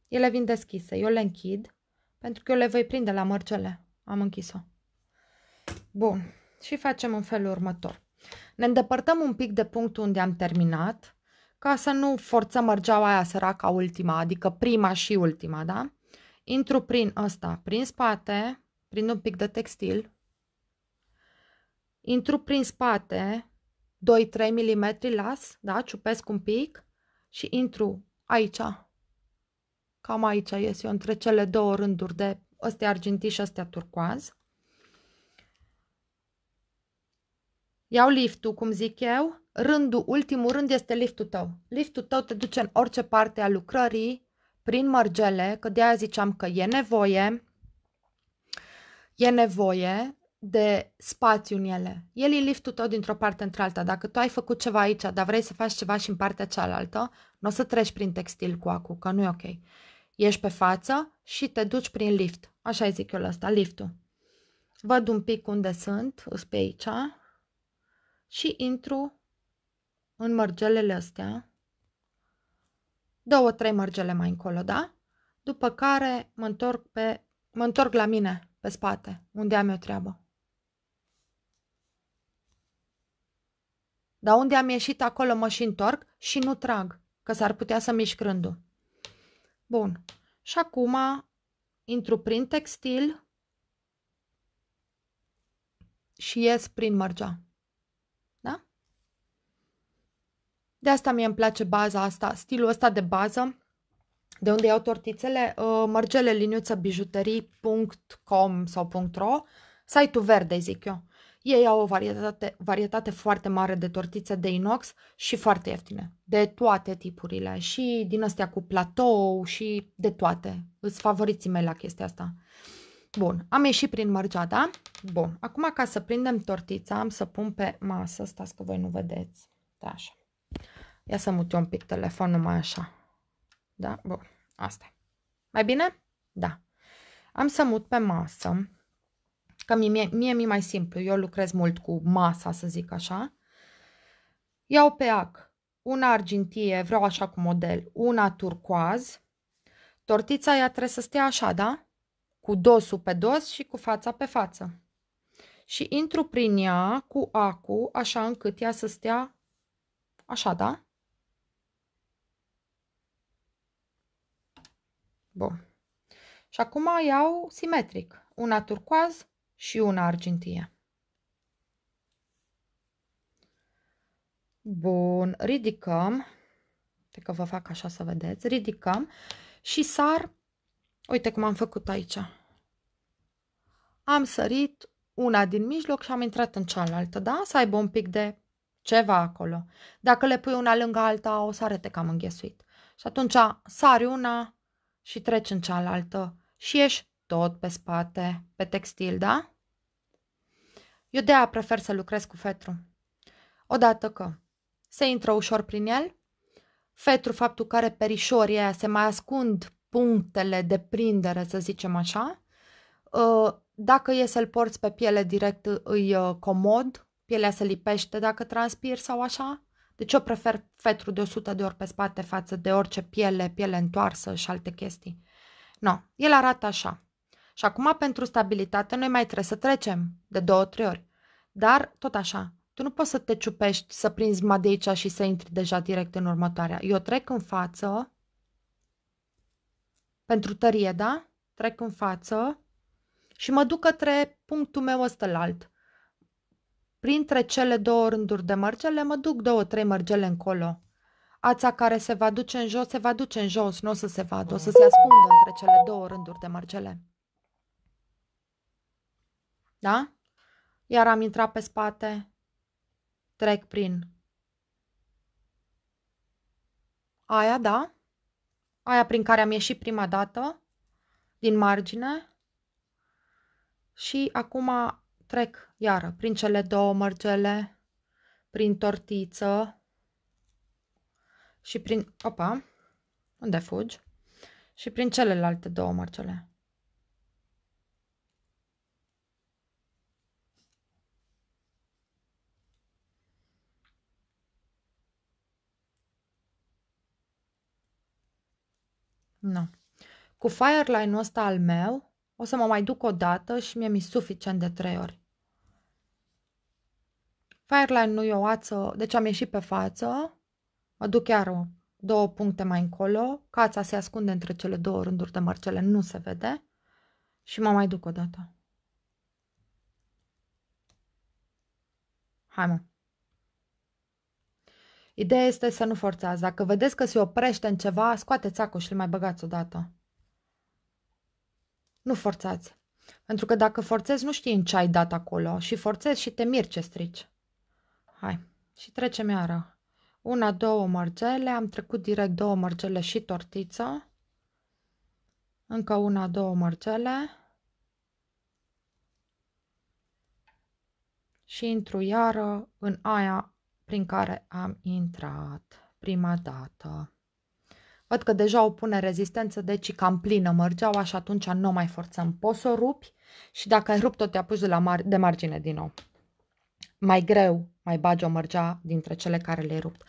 Ele vin deschise, eu le închid, pentru că eu le voi prinde la mărcele. Am închis-o. Bun, și facem în felul următor. Ne îndepărtăm un pic de punctul unde am terminat ca să nu forțăm mărgeaua aia săraca ultima, adică prima și ultima, da? Intru prin ăsta, prin spate, prin un pic de textil, intru prin spate, 2-3 mm las, da? Ciupesc un pic și intru aici. Cam aici ies eu, între cele două rânduri de ăstea argintii și ăstea turcoaz. Iau liftul, cum zic eu. Rândul, ultimul rând este liftul tău. Liftul tău te duce în orice parte a lucrării, prin mărgele, că de aia ziceam că e nevoie, e nevoie de spațiu în ele. El e liftul tău dintr-o parte într-alta. Dacă tu ai făcut ceva aici, dar vrei să faci ceva și în partea cealaltă, nu o să treci prin textil cu acu, că nu e ok. Ești pe față și te duci prin lift. Așa zic eu la asta, liftul. Văd un pic unde sunt, sunt pe aici, și intru în mărgelele astea, două, trei mărgele mai încolo, da? După care mă întorc, pe, mă întorc la mine, pe spate, unde am eu treabă. Dar unde am ieșit acolo mă și întorc și nu trag, că s-ar putea să mișc rândul. Bun. Și acum intru prin textil și ies prin mărgea. De asta mie îmi place baza asta, stilul ăsta de bază, de unde iau tortițele, uh, bijuterii.com sau .ro, site-ul verde, zic eu. Ei au o varietate, varietate foarte mare de tortițe de inox și foarte ieftine, de toate tipurile, și din astea cu platou și de toate. Îți favoriții mei la chestia asta. Bun, am ieșit prin da? Bun, acum ca să prindem tortița, am să pun pe masă, stați că voi nu vedeți. Da, așa. Ia să mut eu un pic telefonul mai așa. Da? Bun. Asta Mai bine? Da. Am să mut pe masă. Că mie, mi-e mai simplu. Eu lucrez mult cu masa, să zic așa. Iau pe ac una argintie, vreau așa cu model, una turcoaz. Tortița ea trebuie să stea așa, da? Cu dosul pe dos și cu fața pe față. Și intru prin ea cu acul, așa încât ea să stea Așa, da? Bun. Și acum iau simetric, una turcoaz și una argintie. Bun, ridicăm. Uite că vă fac așa să vedeți. Ridicăm și sar. Uite cum am făcut aici. Am sărit una din mijloc și am intrat în cealaltă, da? Să aibă un pic de ceva acolo. Dacă le pui una lângă alta, o să arate cam înghesuit. Și atunci sari una și treci în cealaltă și ieși tot pe spate, pe textil, da? Eu de-aia prefer să lucrez cu fetru. Odată că se intră ușor prin el, fetru, faptul că are perișorii aia, se mai ascund punctele de prindere, să zicem așa, ă, dacă e să-l porți pe piele direct, îi ă, comod, Pielea se lipește dacă transpir sau așa? Deci eu prefer fetru de 100 de ori pe spate față de orice piele, piele întoarsă și alte chestii. No, el arată așa. Și acum pentru stabilitate noi mai trebuie să trecem de două, trei ori. Dar tot așa, tu nu poți să te ciupești, să prinzi ma de aici și să intri deja direct în următoarea. Eu trec în față, pentru tărie, da? Trec în față și mă duc către punctul meu alt. Printre cele două rânduri de mărgele mă duc două-trei mărgele încolo. Ața care se va duce în jos, se va duce în jos, nu o să se vadă, o să se ascundă între cele două rânduri de mărgele. Da? Iar am intrat pe spate, trec prin. Aia, da? Aia prin care am ieșit prima dată, din margine. Și acum Trec iară prin cele două mărgele, prin tortiță și prin... Opa! Unde fugi? Și prin celelalte două mărgele. Nu. Cu Fireline-ul ăsta al meu, o să mă mai duc o dată și mie mi suficient de trei ori. Fireline nu e o ață, deci am ieșit pe față, mă duc chiar două puncte mai încolo, cața se ascunde între cele două rânduri de mărcele, nu se vede și mă mai duc o dată. Hai mă. Ideea este să nu forțați. Dacă vedeți că se oprește în ceva, scoateți acul și îl mai băgați odată. Nu forțați. Pentru că dacă forțezi, nu știi în ce ai dat acolo și forțezi și te miri ce strici. Hai. Și trecem iară. Una, două mărgele. Am trecut direct două mărgele și tortiță. Încă una, două mărgele. Și intru iară în aia prin care am intrat prima dată. Văd că deja o pune rezistență, deci cam plină mărgeaua și atunci nu mai forțăm. Poți să o rupi și dacă ai rupt-o te apuci de, la mar de margine din nou mai greu mai bagi o mărgea dintre cele care le-ai rupt.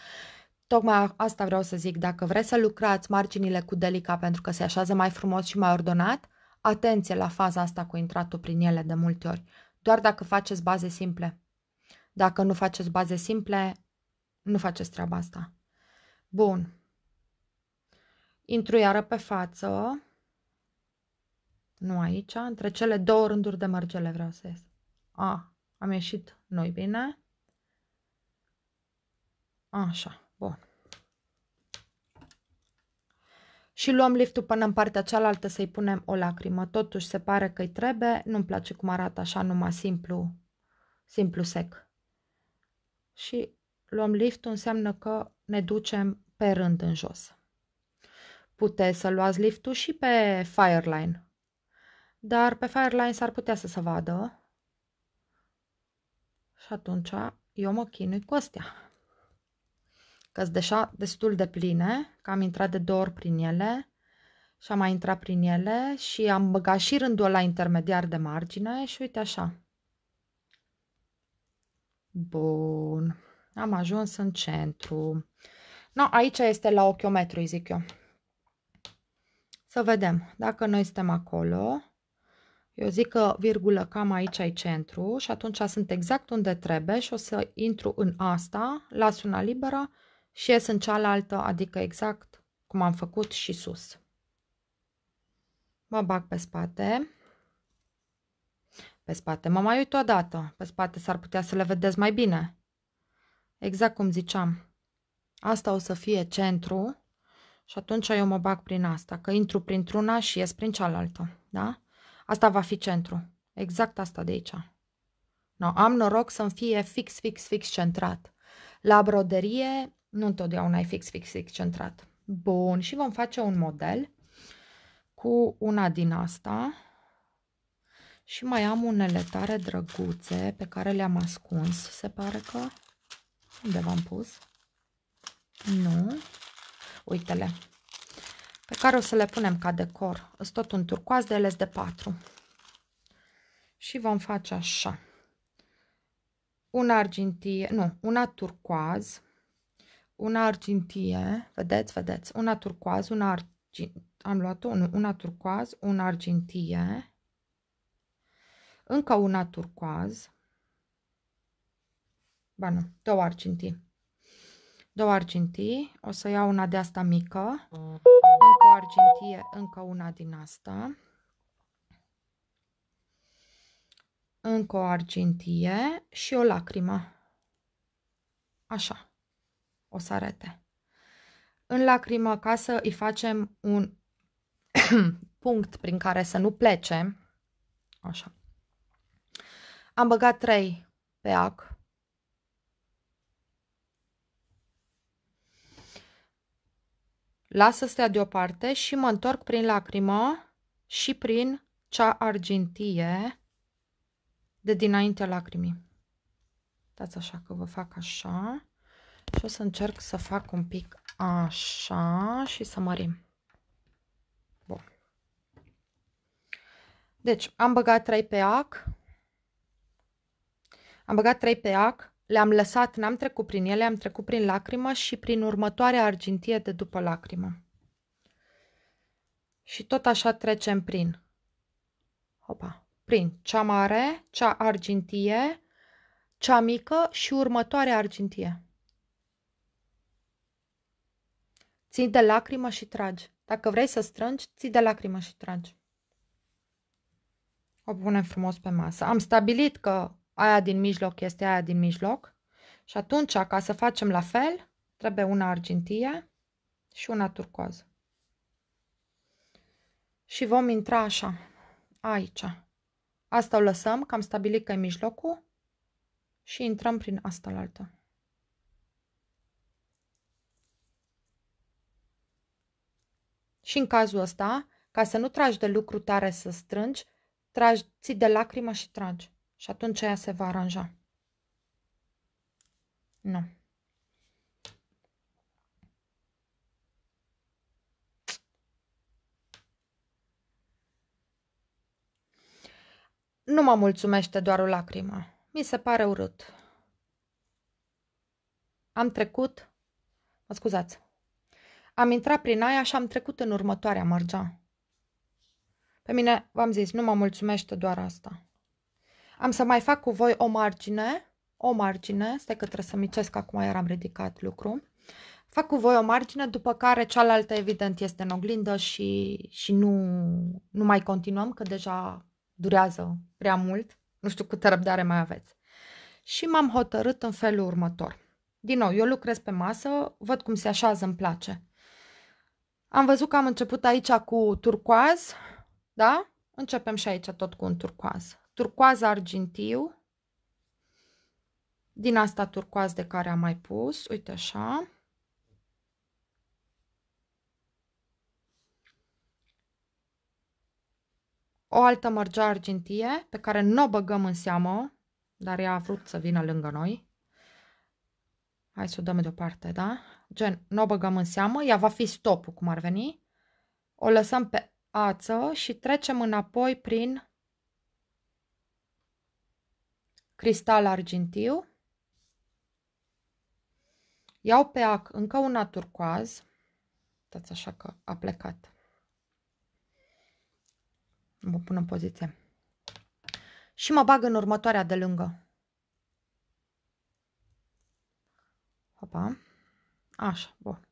Tocmai asta vreau să zic, dacă vreți să lucrați marginile cu delica pentru că se așează mai frumos și mai ordonat, atenție la faza asta cu intratul prin ele de multe ori, doar dacă faceți baze simple. Dacă nu faceți baze simple, nu faceți treaba asta. Bun. Intru iară pe față. Nu aici, între cele două rânduri de mărgele vreau să ies. A, ah, am ieșit noi bine. Așa, bun. Și luăm liftul până în partea cealaltă să-i punem o lacrimă. Totuși se pare că-i trebuie. Nu-mi place cum arată așa numai simplu, simplu sec. Și luăm liftul înseamnă că ne ducem pe rând în jos. Puteți să luați liftul și pe Fireline. Dar pe Fireline s-ar putea să se vadă și atunci eu mă chinui cu astea. că deja destul de pline, că am intrat de două ori prin ele și am mai intrat prin ele și am băgat și rândul la intermediar de margine și uite așa. Bun. Am ajuns în centru. No, aici este la ochiometru, zic eu. Să vedem. Dacă noi suntem acolo, eu zic că virgulă cam aici ai centru și atunci sunt exact unde trebuie și o să intru în asta, las una liberă și ies în cealaltă, adică exact cum am făcut și sus. Mă bag pe spate. Pe spate mă mai uit odată. Pe spate s-ar putea să le vedeți mai bine. Exact cum ziceam. Asta o să fie centru și atunci eu mă bag prin asta, că intru printr-una și ies prin cealaltă. Da? Asta va fi centru. Exact asta de aici. No, am noroc să-mi fie fix, fix, fix centrat. La broderie nu întotdeauna e fix, fix, fix centrat. Bun, și vom face un model cu una din asta. Și mai am unele tare drăguțe pe care le-am ascuns, se pare că. Unde v-am pus? Nu. Uite-le pe care o să le punem ca decor. Sunt tot un turcoaz de LS de 4. Și vom face așa. Un argintie, nu, una turcoaz, una argintie, vedeți, vedeți, una turcoaz, una argintie, am luat unul, una turcoaz, una argintie, încă una turcoaz, ba nu, două argintii, două argintii, o să iau una de asta mică, încă o argintie, încă una din asta. Încă o argintie și o lacrimă. Așa. O sarete. În lacrimă, ca să îi facem un punct prin care să nu plece, așa, am băgat 3 pe ac, las să stea deoparte și mă întorc prin lacrimă și prin cea argintie de dinaintea lacrimii. Dați așa că vă fac așa și o să încerc să fac un pic așa și să mărim. Bun. Deci, am băgat 3 pe ac. Am băgat 3 pe ac le-am lăsat, n-am trecut prin ele, am trecut prin lacrimă și prin următoarea argintie de după lacrimă. Și tot așa trecem prin. Opa, prin cea mare, cea argintie, cea mică și următoarea argintie. Ții de lacrimă și tragi. Dacă vrei să strângi, ții de lacrimă și tragi. O punem frumos pe masă. Am stabilit că aia din mijloc este aia din mijloc și atunci, ca să facem la fel, trebuie una argintie și una turcoază. Și vom intra așa, aici. Asta o lăsăm, că am stabilit că e mijlocul și intrăm prin asta la altă. Și în cazul ăsta, ca să nu tragi de lucru tare să strângi, tragi, ții de lacrimă și tragi. Și atunci ea se va aranja. Nu. Nu mă mulțumește doar o lacrimă. Mi se pare urât. Am trecut... Mă scuzați. Am intrat prin aia și am trecut în următoarea mărgea. Pe mine, v-am zis, nu mă mulțumește doar asta. Am să mai fac cu voi o margine, o margine, stai că trebuie să micesc acum, am ridicat lucru. Fac cu voi o margine, după care cealaltă evident este în oglindă și, și nu, nu mai continuăm, că deja durează prea mult. Nu știu câtă răbdare mai aveți. Și m-am hotărât în felul următor. Din nou, eu lucrez pe masă, văd cum se așează, îmi place. Am văzut că am început aici cu turcoaz, da? Începem și aici tot cu un turcoaz turcoaz argintiu, din asta turcoaz de care am mai pus, uite așa. O altă mărgea argintie pe care nu o băgăm în seamă, dar ea a vrut să vină lângă noi. Hai să o dăm deoparte, da? Gen, nu o băgăm în seamă, ea va fi stopul, cum ar veni. O lăsăm pe ață și trecem înapoi prin cristal argintiu, iau pe ac încă una turcoaz, uitați așa că a plecat, mă pun în poziție, și mă bag în următoarea de lângă. Opa. așa, bun.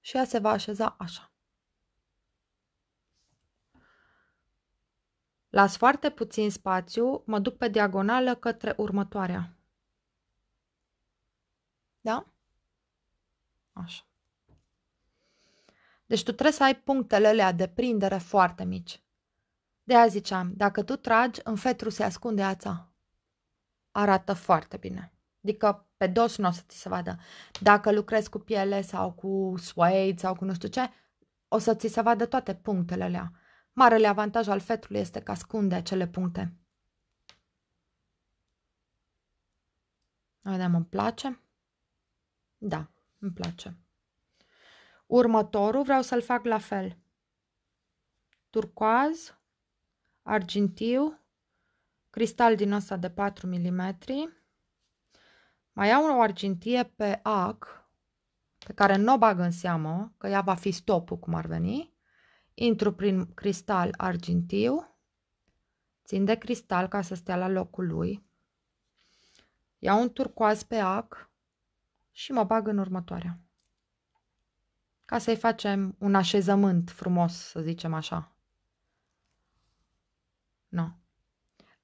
Și ea se va așeza așa. Las foarte puțin spațiu, mă duc pe diagonală către următoarea. Da? Așa. Deci tu trebuie să ai punctele alea de prindere foarte mici. De aia ziceam, dacă tu tragi, în fetru se ascunde ața. Arată foarte bine. Adică pe dos nu o să ți se vadă. Dacă lucrezi cu piele sau cu suede sau cu nu știu ce, o să ți se vadă toate punctele alea. Marele avantaj al fetului este că ascunde acele puncte. Vedem, îmi place? Da, îmi place. Următorul vreau să-l fac la fel. Turcoaz, argintiu, cristal din ăsta de 4 mm. Mai iau o argintie pe ac, pe care nu o bag în seamă, că ea va fi stopul cum ar veni. Intru prin cristal argintiu, țin de cristal ca să stea la locul lui, iau un turcoaz pe ac și mă bag în următoarea. Ca să-i facem un așezământ frumos, să zicem așa. Nu. No.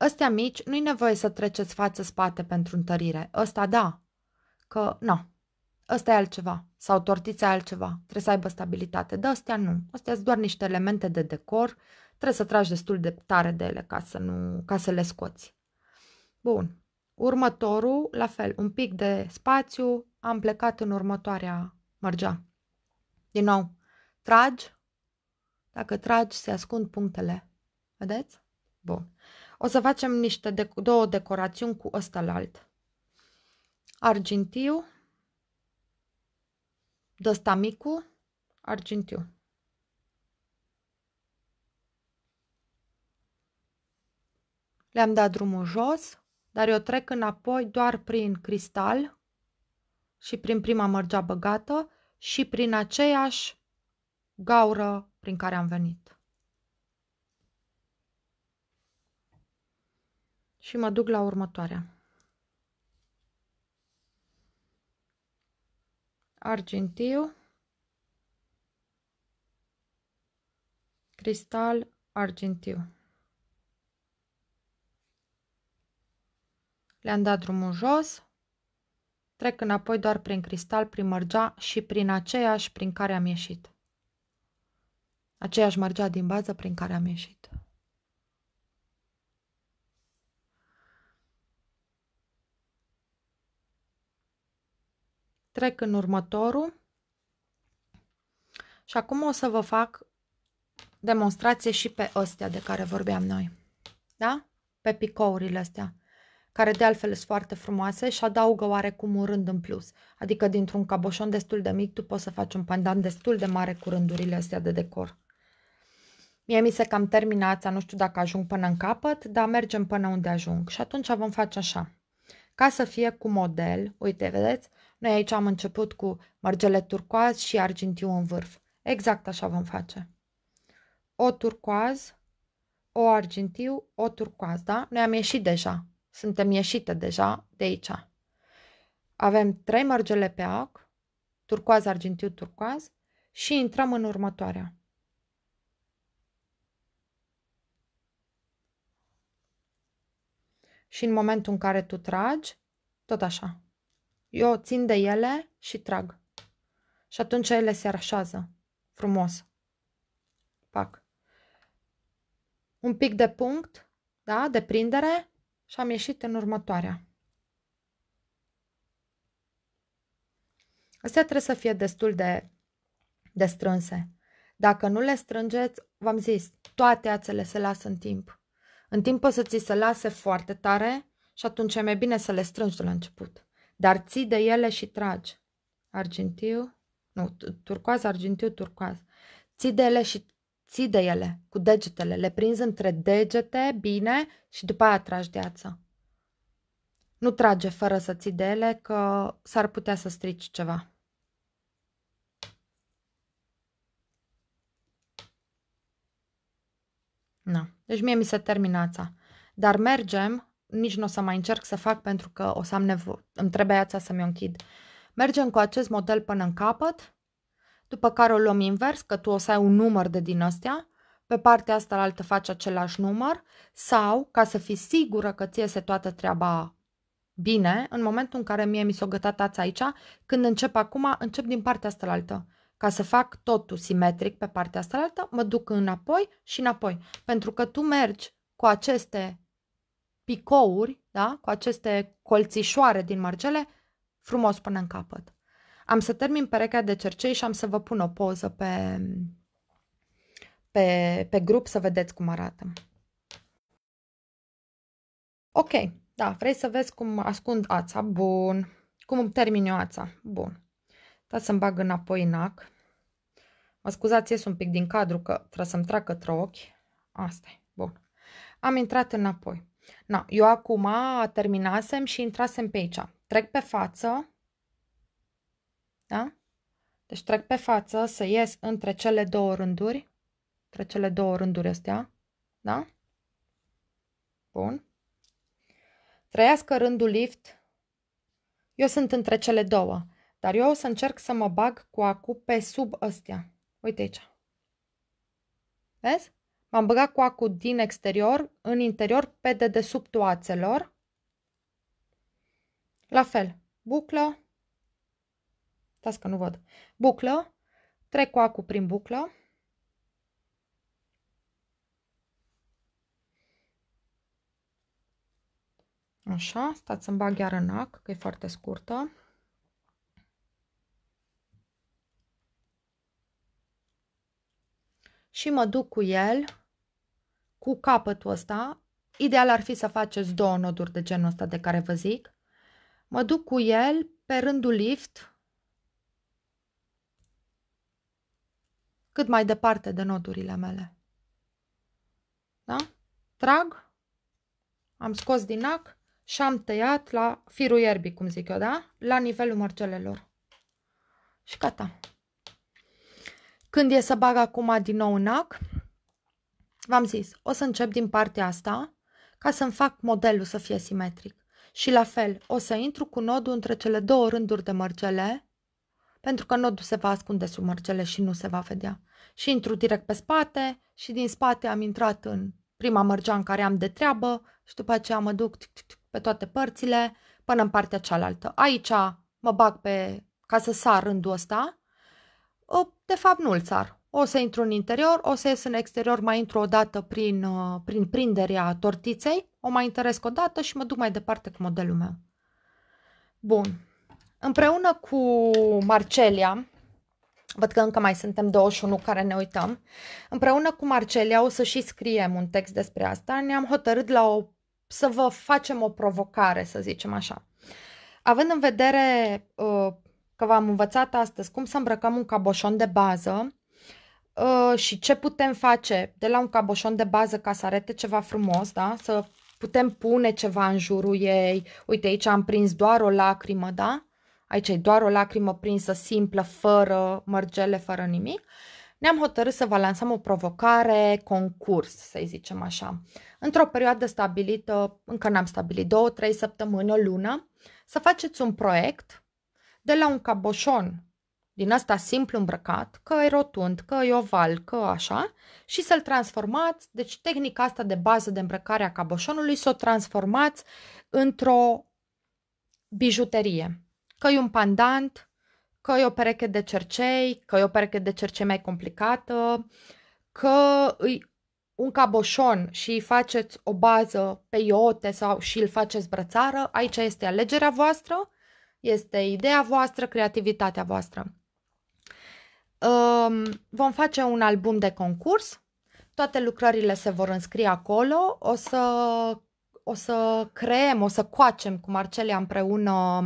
Ăstea mici nu-i nevoie să treceți față-spate pentru întărire. Ăsta da, că nu. No. Ăsta e altceva. Sau tortița e altceva. Trebuie să aibă stabilitate. Dar astea nu. Astea sunt doar niște elemente de decor. Trebuie să tragi destul de tare de ele ca să, nu, ca să le scoți. Bun. Următorul, la fel, un pic de spațiu. Am plecat în următoarea mărgea. Din nou, tragi. Dacă tragi, se ascund punctele. Vedeți? Bun. O să facem niște dec- două decorațiuni cu ăsta la alt. Argintiu, de ăsta micu, argintiu. Le-am dat drumul jos, dar eu trec înapoi doar prin cristal și prin prima mărgea băgată și prin aceeași gaură prin care am venit. Și mă duc la următoarea. argintiu, cristal argintiu. Le-am dat drumul jos, trec înapoi doar prin cristal, prin mărgea și prin aceeași prin care am ieșit. Aceeași mărgea din bază prin care am ieșit. trec în următorul și acum o să vă fac demonstrație și pe ăstea de care vorbeam noi. Da? Pe picourile astea, care de altfel sunt foarte frumoase și adaugă oarecum un rând în plus. Adică dintr-un caboșon destul de mic tu poți să faci un pandan destul de mare cu rândurile astea de decor. Mie mi se cam terminața, nu știu dacă ajung până în capăt, dar mergem până unde ajung. Și atunci vom face așa. Ca să fie cu model, uite, vedeți, noi aici am început cu mărgele turcoaz și argintiu în vârf. Exact așa vom face. O turcoaz, o argintiu, o turcoaz, da? Noi am ieșit deja. Suntem ieșite deja de aici. Avem trei mărgele pe ac, turcoaz, argintiu, turcoaz și intrăm în următoarea. Și în momentul în care tu tragi, tot așa. Eu țin de ele și trag. Și atunci ele se arșează. Frumos. Pac. Un pic de punct, da, de prindere și am ieșit în următoarea. Astea trebuie să fie destul de, de strânse. Dacă nu le strângeți, v-am zis, toate ațele se lasă în timp. În timp o să ți se lase foarte tare și atunci e mai bine să le strângi de la început dar ții de ele și tragi. Argintiu, nu, turcoaz, argintiu, turcoaz. Ții de ele și ții de ele cu degetele, le prinzi între degete bine și după aia tragi gheața. Nu trage fără să ții de ele că s-ar putea să strici ceva. Na. Deci mie mi se ața. Dar mergem nici nu o să mai încerc să fac pentru că o să am nevoie, îmi trebuie ața să-mi o închid. Mergem cu acest model până în capăt, după care o luăm invers, că tu o să ai un număr de din astea, pe partea asta la altă faci același număr sau, ca să fii sigură că ți se toată treaba bine, în momentul în care mie mi s-o gătat ața aici, când încep acum, încep din partea asta la altă. Ca să fac totul simetric pe partea asta la altă, mă duc înapoi și înapoi. Pentru că tu mergi cu aceste picouri, da? cu aceste colțișoare din margele, frumos până în capăt. Am să termin perechea de cercei și am să vă pun o poză pe, pe, pe grup să vedeți cum arată. Ok, da, vrei să vezi cum ascund ața? Bun. Cum îmi termin eu ața? Bun. Da să-mi bag înapoi în ac. Mă scuzați, ies un pic din cadru că trebuie să-mi trag către ochi. asta e. Bun. Am intrat înapoi. Na, eu acum terminasem și intrasem pe aici. Trec pe față, da? Deci trec pe față să ies între cele două rânduri, între cele două rânduri astea, da? Bun. Trăiască rândul lift. Eu sunt între cele două, dar eu o să încerc să mă bag cu acu pe sub astea. Uite aici. Vezi? Va cu coacul din exterior în interior pe dedesubt oațelor. La fel, buclă, stați că nu văd, buclă, trec coacul prin buclă, Așa, stați să-mi bag iar în ac, că e foarte scurtă. Și mă duc cu el cu capătul ăsta, ideal ar fi să faceți două noduri de genul ăsta de care vă zic. Mă duc cu el pe rândul lift, cât mai departe de nodurile mele. Da? Trag, am scos din ac și am tăiat la firul ierbii, cum zic eu, da? La nivelul mărcelelor. Și gata. Când e să bag acum din nou în ac, V-am zis, o să încep din partea asta ca să-mi fac modelul să fie simetric. Și la fel, o să intru cu nodul între cele două rânduri de mărgele, pentru că nodul se va ascunde sub mărgele și nu se va vedea. Și intru direct pe spate și din spate am intrat în prima mărgea în care am de treabă și după aceea mă duc tic, tic, tic, pe toate părțile până în partea cealaltă. Aici mă bag pe ca să sar rândul ăsta, de fapt nu-l sar, o să intru în interior, o să ies în exterior, mai intru o dată prin, uh, prin prinderea tortiței, o mai întăresc o dată și mă duc mai departe cu modelul meu. Bun. Împreună cu Marcelia, văd că încă mai suntem 21 care ne uităm, împreună cu Marcelia o să și scriem un text despre asta, ne-am hotărât la o, să vă facem o provocare, să zicem așa. Având în vedere uh, că v-am învățat astăzi cum să îmbrăcăm un caboșon de bază, Uh, și ce putem face de la un caboșon de bază ca să arate ceva frumos, da? Să putem pune ceva în jurul ei. Uite, aici am prins doar o lacrimă, da? Aici e doar o lacrimă prinsă simplă, fără mărgele, fără nimic. Ne-am hotărât să vă lansăm o provocare, concurs, să zicem așa. Într-o perioadă stabilită, încă n-am stabilit, două, trei săptămâni, o lună, să faceți un proiect de la un caboșon din asta simplu îmbrăcat, că e rotund, că e oval, că așa, și să-l transformați, deci tehnica asta de bază de îmbrăcare a caboșonului, să o transformați într-o bijuterie. Că e un pandant, că e o pereche de cercei, că e o pereche de cercei mai complicată, că îi un caboșon și îi faceți o bază pe iote sau și îl faceți brățară, aici este alegerea voastră, este ideea voastră, creativitatea voastră vom face un album de concurs, toate lucrările se vor înscrie acolo, o să, o să creăm, o să coacem cu Marcelia împreună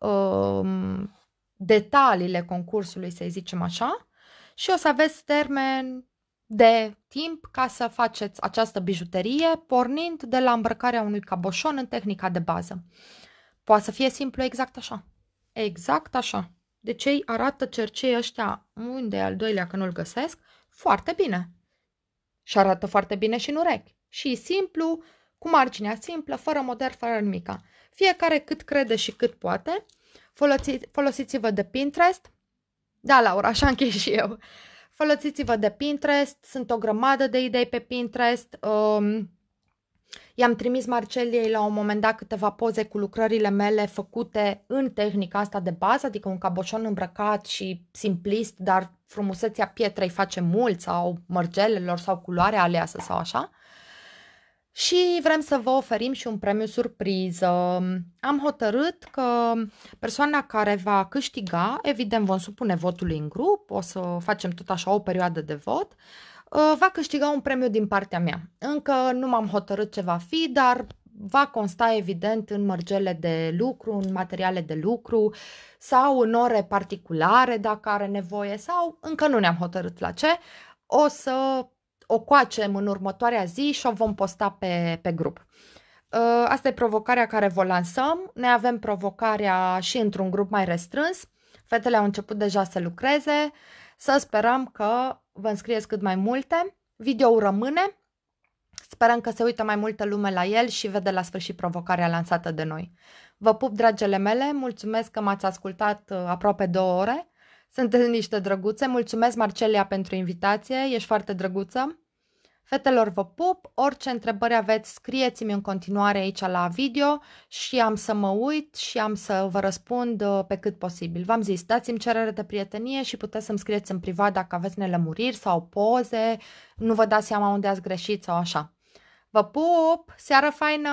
um, detaliile concursului, să zicem așa, și o să aveți termen de timp ca să faceți această bijuterie, pornind de la îmbrăcarea unui caboșon în tehnica de bază. Poate să fie simplu exact așa. Exact așa de ce îi arată cercei ăștia unde al doilea că nu-l găsesc foarte bine. Și arată foarte bine și în urechi. Și simplu, cu marginea simplă, fără model, fără nimica. Fiecare cât crede și cât poate. Folosiți, folosiți-vă de Pinterest. Da, Laura, așa închei și eu. Folosiți-vă de Pinterest. Sunt o grămadă de idei pe Pinterest. Um, I-am trimis Marceliei la un moment dat câteva poze cu lucrările mele făcute în tehnica asta de bază, adică un caboșon îmbrăcat și simplist, dar frumusețea pietrei face mult sau mărgelelor sau culoarea aleasă sau așa. Și vrem să vă oferim și un premiu surpriză. Am hotărât că persoana care va câștiga, evident vom supune votului în grup, o să facem tot așa o perioadă de vot, uh, Uh, va câștiga un premiu din partea mea. Încă nu m-am hotărât ce va fi, dar va consta evident în mărgele de lucru, în materiale de lucru sau în ore particulare dacă are nevoie sau încă nu ne-am hotărât la ce. O să o coacem în următoarea zi și o vom posta pe, pe grup. Uh, asta e provocarea care vă lansăm. Ne avem provocarea și într-un grup mai restrâns. Fetele au început deja să lucreze. Să sperăm că vă înscrieți cât mai multe. Videoul rămâne. Sperăm că se uită mai multă lume la el și vede la sfârșit provocarea lansată de noi. Vă pup, dragele mele, mulțumesc că m-ați ascultat uh, aproape două ore. Sunteți niște drăguțe. Mulțumesc, Marcelia, pentru invitație. Ești foarte drăguță. Fetelor, vă pup! Orice întrebări aveți, scrieți-mi în continuare aici la video și am să mă uit și am să vă răspund uh, pe cât posibil. V-am zis, dați-mi cerere de prietenie și puteți să-mi scrieți în privat dacă aveți nelămuriri sau poze, nu vă dați seama unde ați greșit sau așa. Vă pup! Seară faină!